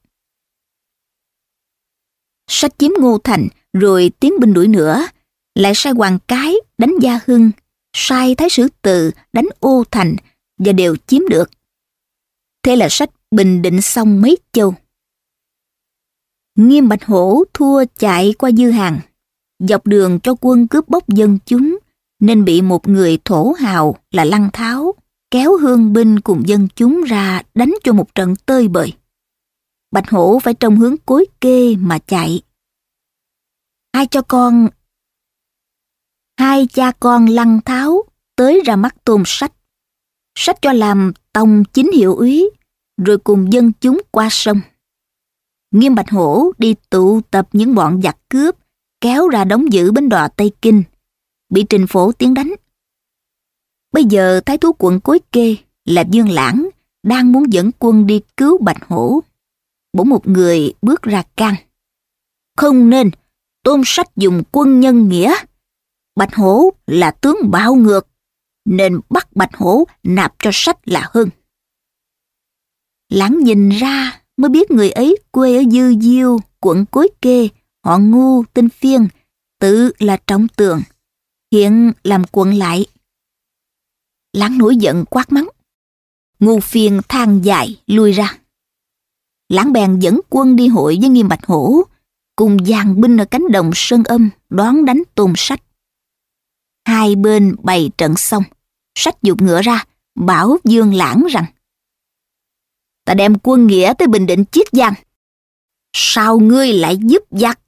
Sách chiếm ngô thành rồi tiến binh đuổi nữa, lại sai hoàng cái đánh gia hưng, sai thái sử từ đánh ô thành và đều chiếm được. Thế là sách bình định xong mấy châu. Nghiêm Bạch Hổ thua chạy qua Dư Hàng dọc đường cho quân cướp bóc dân chúng, nên bị một người thổ hào là Lăng Tháo kéo hương binh cùng dân chúng ra đánh cho một trận tơi bời. Bạch Hổ phải trong hướng cối kê mà chạy. Hai cho con... Hai cha con Lăng Tháo tới ra mắt tôn sách. Sách cho làm tông chính hiệu úy, rồi cùng dân chúng qua sông. Nghiêm Bạch Hổ đi tụ tập những bọn giặc cướp kéo ra đóng giữ bến đò Tây Kinh, bị trình phổ tiến đánh. Bây giờ thái thú quận cối kê là Dương Lãng đang muốn dẫn quân đi cứu Bạch Hổ. Bỗng một người bước ra can. Không nên, tôn sách dùng quân nhân nghĩa. Bạch Hổ là tướng bạo ngược, nên bắt Bạch Hổ nạp cho sách là hơn. Lãng nhìn ra mới biết người ấy quê ở Dư Diêu, quận Cối Kê, họ ngu tên phiên, tự là trọng tường, hiện làm quận lại. lãng nổi giận quát mắng. Ngu phiên than dài lui ra. Lãng bèn dẫn quân đi hội với Nghiêm Bạch Hổ, cùng dàn binh ở cánh đồng Sơn Âm đoán đánh tôn sách. Hai bên bày trận xong, sách dục ngựa ra, bảo Dương Lãng rằng Ta đem quân nghĩa tới Bình Định chiết giang. Sao ngươi lại giúp giặc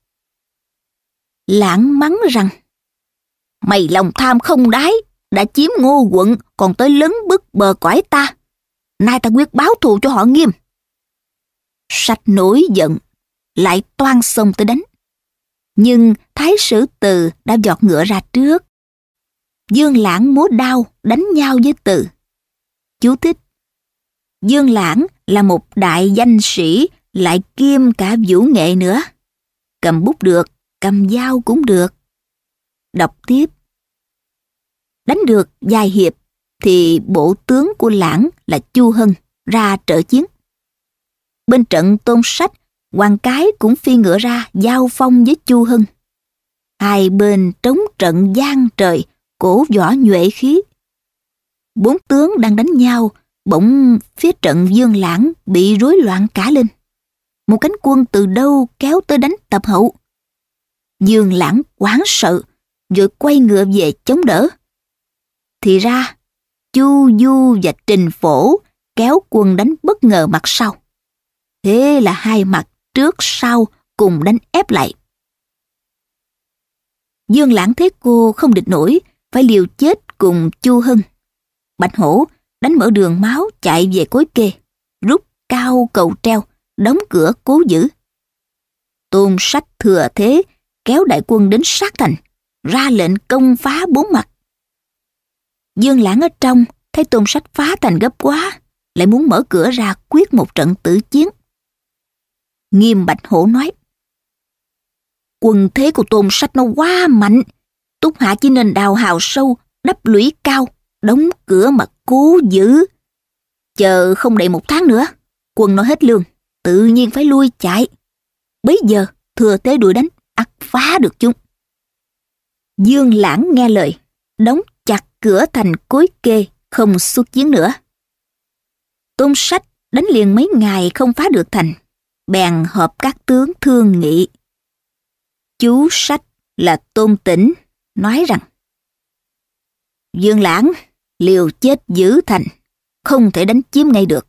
lãng mắng rằng Mày lòng tham không đái, đã chiếm ngô quận còn tới lấn bức bờ cõi ta. Nay ta quyết báo thù cho họ nghiêm. Sạch nổi giận, lại toan xông tới đánh. Nhưng thái sử từ đã giọt ngựa ra trước. Dương lãng múa đao đánh nhau với từ. Chú thích Dương lãng là một đại danh sĩ lại kiêm cả vũ nghệ nữa. Cầm bút được cầm dao cũng được. Đọc tiếp. Đánh được vài hiệp thì bộ tướng của lãng là Chu Hân ra trợ chiến. Bên trận tôn sách, hoàng cái cũng phi ngựa ra giao phong với Chu Hân. Hai bên trống trận gian trời, cổ võ nhuệ khí. Bốn tướng đang đánh nhau, bỗng phía trận dương lãng bị rối loạn cả lên. Một cánh quân từ đâu kéo tới đánh tập hậu. Dương lãng quán sợ, rồi quay ngựa về chống đỡ. Thì ra, Chu Du và Trình Phổ kéo quân đánh bất ngờ mặt sau. Thế là hai mặt trước sau cùng đánh ép lại. Dương lãng thấy cô không địch nổi, phải liều chết cùng Chu Hưng. Bạch Hổ đánh mở đường máu chạy về cối kê, rút cao cầu treo, đóng cửa cố giữ. Tôn sách thừa thế kéo đại quân đến sát thành, ra lệnh công phá bốn mặt. Dương Lãng ở trong thấy tôn sách phá thành gấp quá, lại muốn mở cửa ra quyết một trận tử chiến. Nghiêm Bạch Hổ nói, Quần thế của tôn sách nó quá mạnh, Túc Hạ chỉ nên đào hào sâu, đắp lũy cao, đóng cửa mà cố giữ. Chờ không đầy một tháng nữa, quân nó hết lương, tự nhiên phải lui chạy. Bây giờ thừa thế đuổi đánh phá được chúng. Dương Lãng nghe lời, đóng chặt cửa thành cối kê, không xuất chiến nữa. Tôn sách đánh liền mấy ngày không phá được thành, bèn họp các tướng thương nghị. Chú sách là Tôn Tĩnh nói rằng Dương Lãng liều chết giữ thành, không thể đánh chiếm ngay được.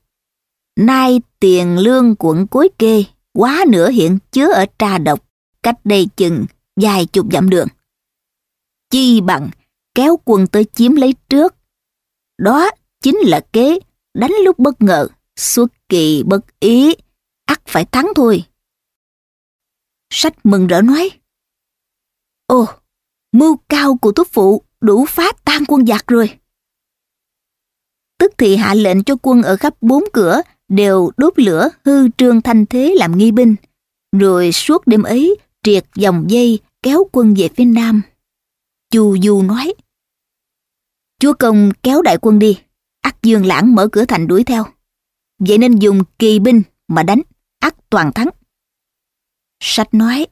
Nay tiền lương quận cối kê quá nửa hiện chứa ở trà độc cách đây chừng vài chục dặm đường. Chi bằng kéo quân tới chiếm lấy trước. Đó chính là kế đánh lúc bất ngờ, xuất kỳ bất ý, ắt phải thắng thôi. Sách mừng rỡ nói. Ồ, mưu cao của thúc phụ đủ phá tan quân giặc rồi. Tức thì hạ lệnh cho quân ở khắp bốn cửa đều đốt lửa hư trương thanh thế làm nghi binh. Rồi suốt đêm ấy, triệt dòng dây kéo quân về phía nam. Chu Du nói, Chúa Công kéo đại quân đi, ắt dương lãng mở cửa thành đuổi theo. Vậy nên dùng kỳ binh mà đánh, ắt toàn thắng. Sách nói,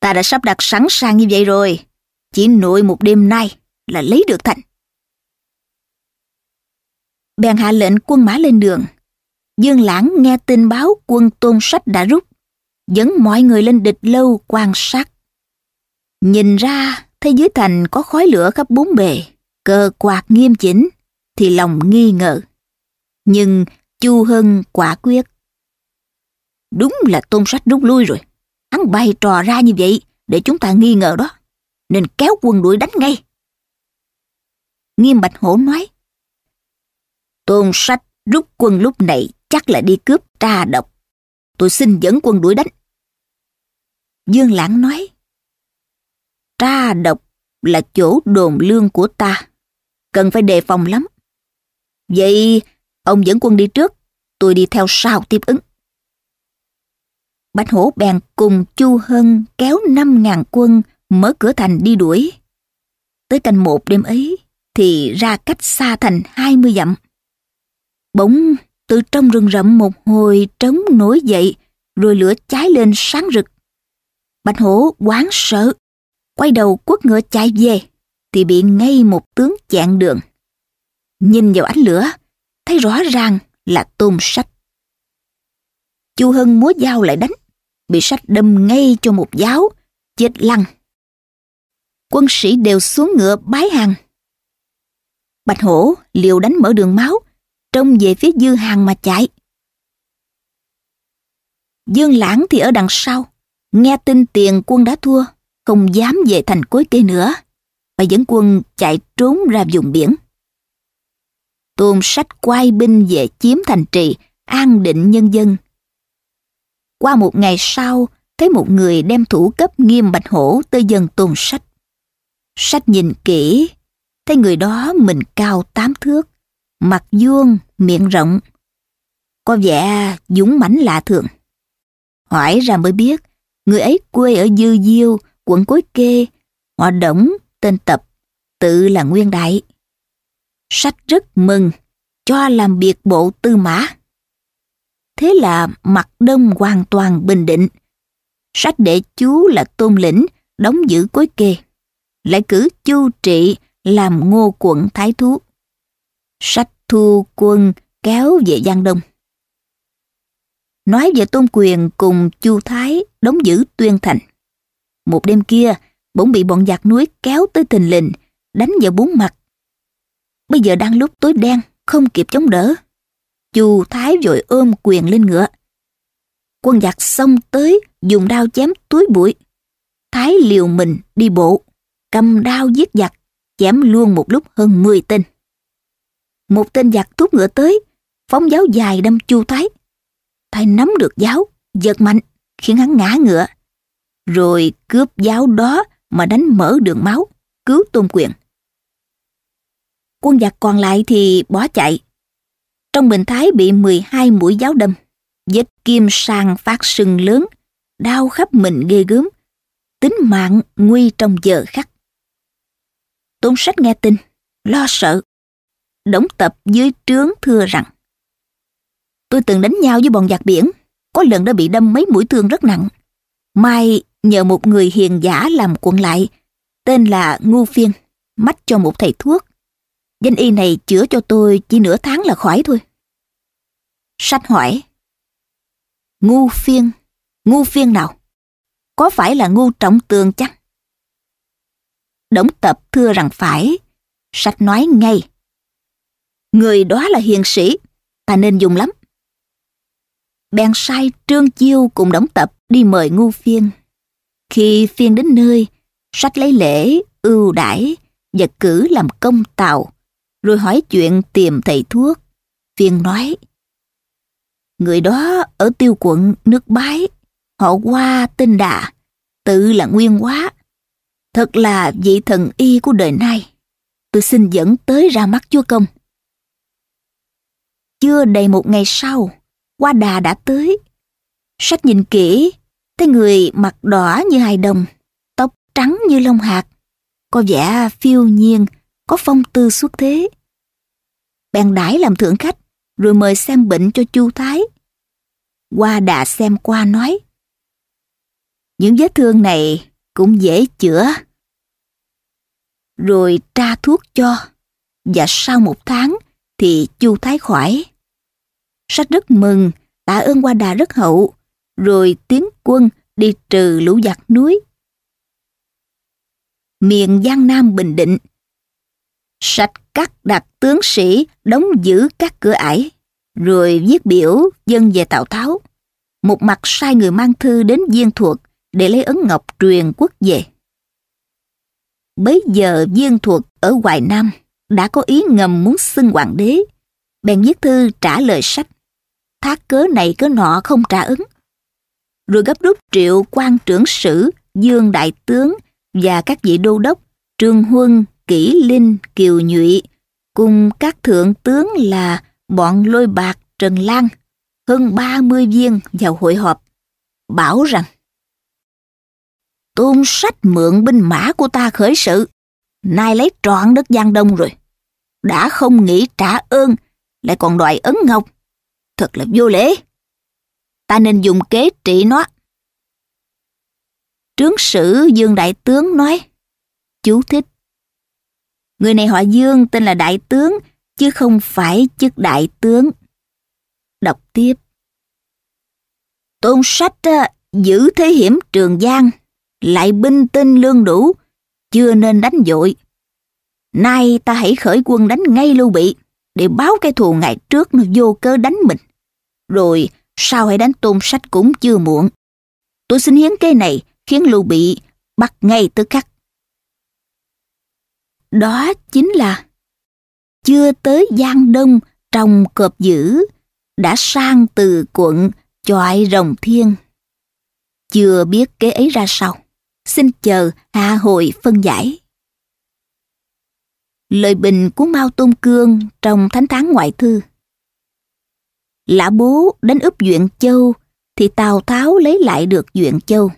ta đã sắp đặt sẵn sàng như vậy rồi, chỉ nội một đêm nay là lấy được thành. Bèn hạ lệnh quân mã lên đường. Dương Lãng nghe tin báo quân tôn sách đã rút, dẫn mọi người lên địch lâu quan sát. Nhìn ra, thế giới thành có khói lửa khắp bốn bề, cờ quạt nghiêm chỉnh, thì lòng nghi ngờ. Nhưng Chu Hân quả quyết. Đúng là tôn sách rút lui rồi. Hắn bày trò ra như vậy để chúng ta nghi ngờ đó. Nên kéo quân đuổi đánh ngay. Nghiêm Bạch Hổ nói. Tôn sách rút quân lúc này chắc là đi cướp tra độc tôi xin dẫn quân đuổi đánh. Dương Lãng nói, Tra độc là chỗ đồn lương của ta, cần phải đề phòng lắm. Vậy ông dẫn quân đi trước, tôi đi theo sau tiếp ứng. Bạch Hổ bèn cùng Chu Hân kéo 5.000 quân mở cửa thành đi đuổi. Tới canh một đêm ấy thì ra cách xa thành 20 dặm. Bỗng từ trong rừng rậm một hồi trống nổi dậy, rồi lửa cháy lên sáng rực. Bạch hổ quán sợ, quay đầu quất ngựa chạy về, thì bị ngay một tướng chặn đường. Nhìn vào ánh lửa, thấy rõ ràng là tôm sách. Chu hưng múa dao lại đánh, bị sách đâm ngay cho một giáo, chết lăn. Quân sĩ đều xuống ngựa bái hàng. Bạch hổ liều đánh mở đường máu, trông về phía Dương Hằng mà chạy. Dương Lãng thì ở đằng sau, nghe tin tiền quân đã thua, không dám về thành cối kê nữa, và dẫn quân chạy trốn ra vùng biển. Tôn sách quay binh về chiếm thành trì, an định nhân dân. Qua một ngày sau, thấy một người đem thủ cấp nghiêm bạch hổ tới dân tôn sách. Sách nhìn kỹ, thấy người đó mình cao tám thước, mặt vuông, miệng rộng. Có vẻ dũng mãnh lạ thường. Hỏi ra mới biết, người ấy quê ở Dư Diêu, quận Cối Kê, họ Đổng, tên Tập, tự là Nguyên Đại. Sách rất mừng, cho làm biệt bộ tư mã. Thế là mặt đông hoàn toàn bình định. Sách đệ chú là Tôn Lĩnh, đóng giữ Cối Kê. Lại cử Chu Trị làm ngô quận Thái Thú. Sách thu quân kéo về Giang Đông. Nói về Tôn Quyền cùng Chu Thái đóng giữ Tuyên Thành. Một đêm kia, bỗng bị bọn giặc núi kéo tới tình lình, đánh vào bốn mặt. Bây giờ đang lúc tối đen, không kịp chống đỡ. Chu Thái vội ôm quyền lên ngựa. Quân giặc xông tới, dùng đao chém túi bụi. Thái liều mình đi bộ, cầm đao giết giặc, chém luôn một lúc hơn 10 tên một tên giặc thúc ngựa tới, phóng giáo dài đâm Chu Thái. Thái nắm được giáo, giật mạnh, khiến hắn ngã ngựa. Rồi cướp giáo đó mà đánh mở đường máu, cứu tôn quyền. Quân giặc còn lại thì bỏ chạy. Trong bình Thái bị 12 mũi giáo đâm, vết kim sang phát sưng lớn, đau khắp mình ghê gớm, tính mạng nguy trong giờ khắc. Tôn sách nghe tin, lo sợ đống tập dưới trướng thưa rằng Tôi từng đánh nhau với bọn giặc biển, có lần đã bị đâm mấy mũi thương rất nặng. Mai nhờ một người hiền giả làm quận lại, tên là Ngu Phiên, mách cho một thầy thuốc. Danh y này chữa cho tôi chỉ nửa tháng là khỏi thôi. Sách hỏi Ngu Phiên, Ngu Phiên nào? Có phải là Ngu Trọng Tường chăng? đống Tập thưa rằng phải, sách nói ngay người đó là hiền sĩ, ta nên dùng lắm. Bèn sai Trương Chiêu cùng đóng tập đi mời ngu phiên. Khi phiên đến nơi, sách lấy lễ, ưu đãi và cử làm công tàu, rồi hỏi chuyện tìm thầy thuốc. Phiên nói, Người đó ở tiêu quận nước bái, họ qua tên Đà, tự là Nguyên Quá. Thật là vị thần y của đời nay. Tôi xin dẫn tới ra mắt chúa công. Chưa đầy một ngày sau, Qua Đà đã tới. Sách nhìn kỹ, thấy người mặt đỏ như hài đồng, tóc trắng như lông hạt, có vẻ phiêu nhiên, có phong tư xuất thế. Bèn đãi làm thưởng khách, rồi mời xem bệnh cho Chu Thái. Qua Đà xem qua nói, những vết thương này cũng dễ chữa. Rồi tra thuốc cho, và sau một tháng thì Chu Thái khỏi. Sách rất mừng, tạ ơn qua đà rất hậu, rồi tiến quân đi trừ lũ giặc núi. Miền Giang Nam Bình Định Sạch cắt đặt tướng sĩ đóng giữ các cửa ải, rồi viết biểu dân về Tào Tháo. Một mặt sai người mang thư đến Diên Thuật để lấy ấn ngọc truyền quốc về. Bấy giờ Diên Thuật ở Hoài Nam đã có ý ngầm muốn xưng hoàng đế, bèn viết thư trả lời sách thác cớ này cớ nọ không trả ứng. Rồi gấp rút triệu quan trưởng sử, dương đại tướng và các vị đô đốc, trương huân, kỷ linh, kiều nhụy, cùng các thượng tướng là bọn lôi bạc Trần Lan, hơn 30 viên vào hội họp, bảo rằng Tôn sách mượn binh mã của ta khởi sự, nay lấy trọn đất Giang Đông rồi. Đã không nghĩ trả ơn, lại còn đòi ấn ngọc. Thật là vô lễ. Ta nên dùng kế trị nó. Trướng sử Dương Đại Tướng nói, chú thích. Người này họ Dương tên là Đại Tướng, chứ không phải chức Đại Tướng. Đọc tiếp. Tôn sách giữ thế hiểm trường giang, lại binh tinh lương đủ, chưa nên đánh dội. Nay ta hãy khởi quân đánh ngay Lưu Bị để báo cái thù ngày trước nó vô cớ đánh mình. Rồi sao hãy đánh tôn sách cũng chưa muộn. Tôi xin hiến cái này khiến Lưu Bị bắt ngay tức khắc. Đó chính là chưa tới Giang Đông trong cọp dữ đã sang từ quận chọi rồng thiên. Chưa biết kế ấy ra sao, xin chờ hạ hội phân giải lời bình của Mao Tôn Cương trong Thánh Tháng Ngoại Thư. Lã bố đánh úp Duyện Châu thì Tào Tháo lấy lại được Duyện Châu.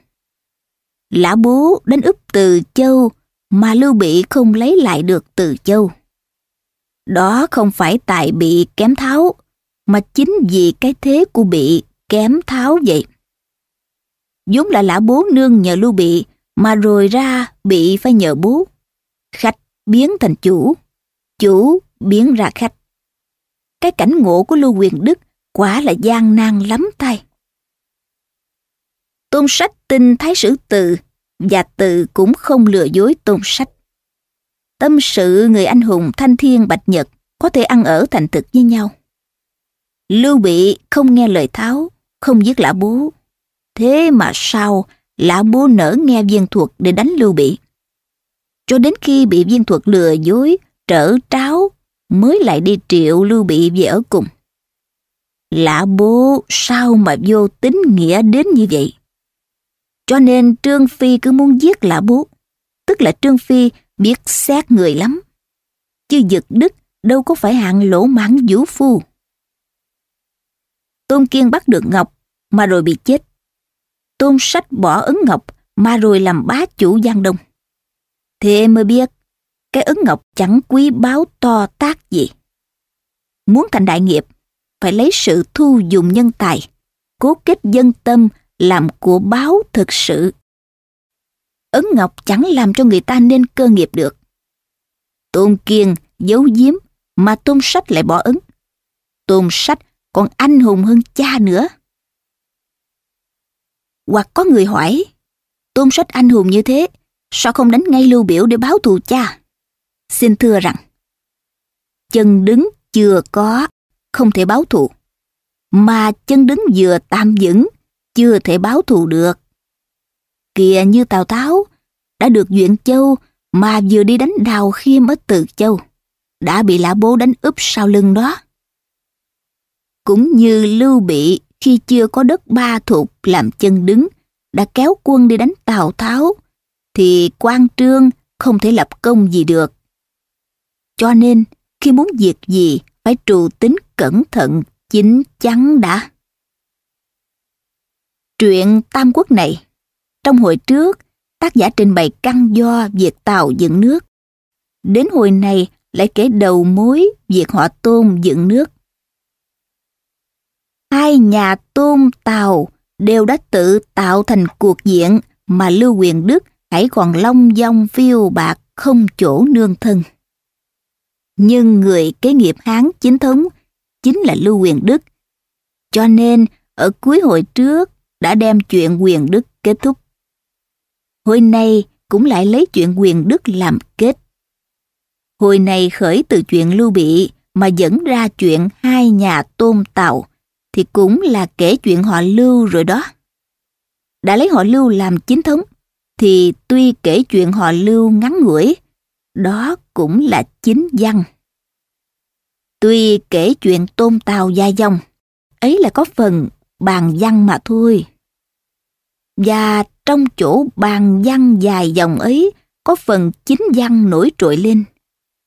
Lã bố đánh úp Từ Châu mà Lưu Bị không lấy lại được Từ Châu. Đó không phải tại Bị kém Tháo mà chính vì cái thế của Bị kém Tháo vậy. vốn là lã bố nương nhờ Lưu Bị mà rồi ra Bị phải nhờ bố. Khách biến thành chủ, chủ biến ra khách. Cái cảnh ngộ của Lưu Quyền Đức quả là gian nan lắm tay. Tôn sách tin Thái Sử tự và tự cũng không lừa dối Tôn sách. Tâm sự người anh hùng Thanh Thiên Bạch Nhật có thể ăn ở thành thực với nhau. Lưu Bị không nghe lời Tháo, không giết Lã Bố. Thế mà sao Lã Bố nỡ nghe viên thuộc để đánh Lưu Bị? cho đến khi bị viên thuật lừa dối, trở tráo, mới lại đi triệu lưu bị về ở cùng. Lạ bố sao mà vô tính nghĩa đến như vậy? Cho nên Trương Phi cứ muốn giết lạ bố, tức là Trương Phi biết xét người lắm. Chứ giật đức đâu có phải hạng lỗ mãn vũ phu. Tôn Kiên bắt được Ngọc mà rồi bị chết. Tôn Sách bỏ ấn Ngọc mà rồi làm bá chủ Giang Đông. Thì em mới biết, cái ứng ngọc chẳng quý báo to tác gì. Muốn thành đại nghiệp, phải lấy sự thu dùng nhân tài, cố kết dân tâm làm của báo thực sự. ấn ngọc chẳng làm cho người ta nên cơ nghiệp được. Tôn Kiên giấu giếm mà Tôn Sách lại bỏ ứng. Tôn Sách còn anh hùng hơn cha nữa. Hoặc có người hỏi, Tôn Sách anh hùng như thế sao không đánh ngay lưu biểu để báo thù cha? Xin thưa rằng, chân đứng chưa có, không thể báo thù, mà chân đứng vừa tạm vững, chưa thể báo thù được. Kìa như Tào Tháo, đã được duyện châu mà vừa đi đánh đào khiêm ở Từ Châu, đã bị lã bố đánh úp sau lưng đó. Cũng như Lưu Bị khi chưa có đất ba thuộc làm chân đứng, đã kéo quân đi đánh Tào Tháo, thì quan trương không thể lập công gì được. Cho nên, khi muốn việc gì phải trù tính cẩn thận, chính chắn đã. Truyện Tam Quốc này, trong hồi trước, tác giả trình bày căn do việc Tàu dựng nước. Đến hồi này lại kể đầu mối việc họ Tôn dựng nước. Hai nhà Tôn Tàu đều đã tự tạo thành cuộc diện mà Lưu Quyền Đức hãy còn long dong phiêu bạc không chỗ nương thân. Nhưng người kế nghiệp Hán chính thống chính là Lưu Quyền Đức. Cho nên, ở cuối hội trước đã đem chuyện quyền đức kết thúc. Hồi nay cũng lại lấy chuyện quyền đức làm kết. Hồi này khởi từ chuyện Lưu Bị mà dẫn ra chuyện hai nhà tôn tàu thì cũng là kể chuyện họ Lưu rồi đó. Đã lấy họ Lưu làm chính thống thì tuy kể chuyện họ lưu ngắn ngủi, đó cũng là chính văn. Tuy kể chuyện tôn tàu dài dòng, ấy là có phần bàn văn mà thôi. Và trong chỗ bàn văn dài dòng ấy có phần chính văn nổi trội lên,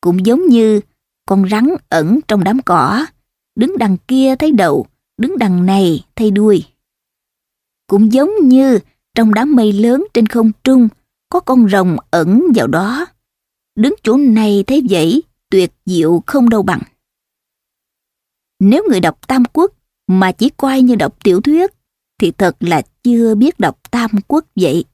cũng giống như con rắn ẩn trong đám cỏ, đứng đằng kia thấy đầu, đứng đằng này thấy đuôi. Cũng giống như trong đám mây lớn trên không trung có con rồng ẩn vào đó đứng chỗ này thế vậy tuyệt diệu không đâu bằng nếu người đọc tam quốc mà chỉ coi như đọc tiểu thuyết thì thật là chưa biết đọc tam quốc vậy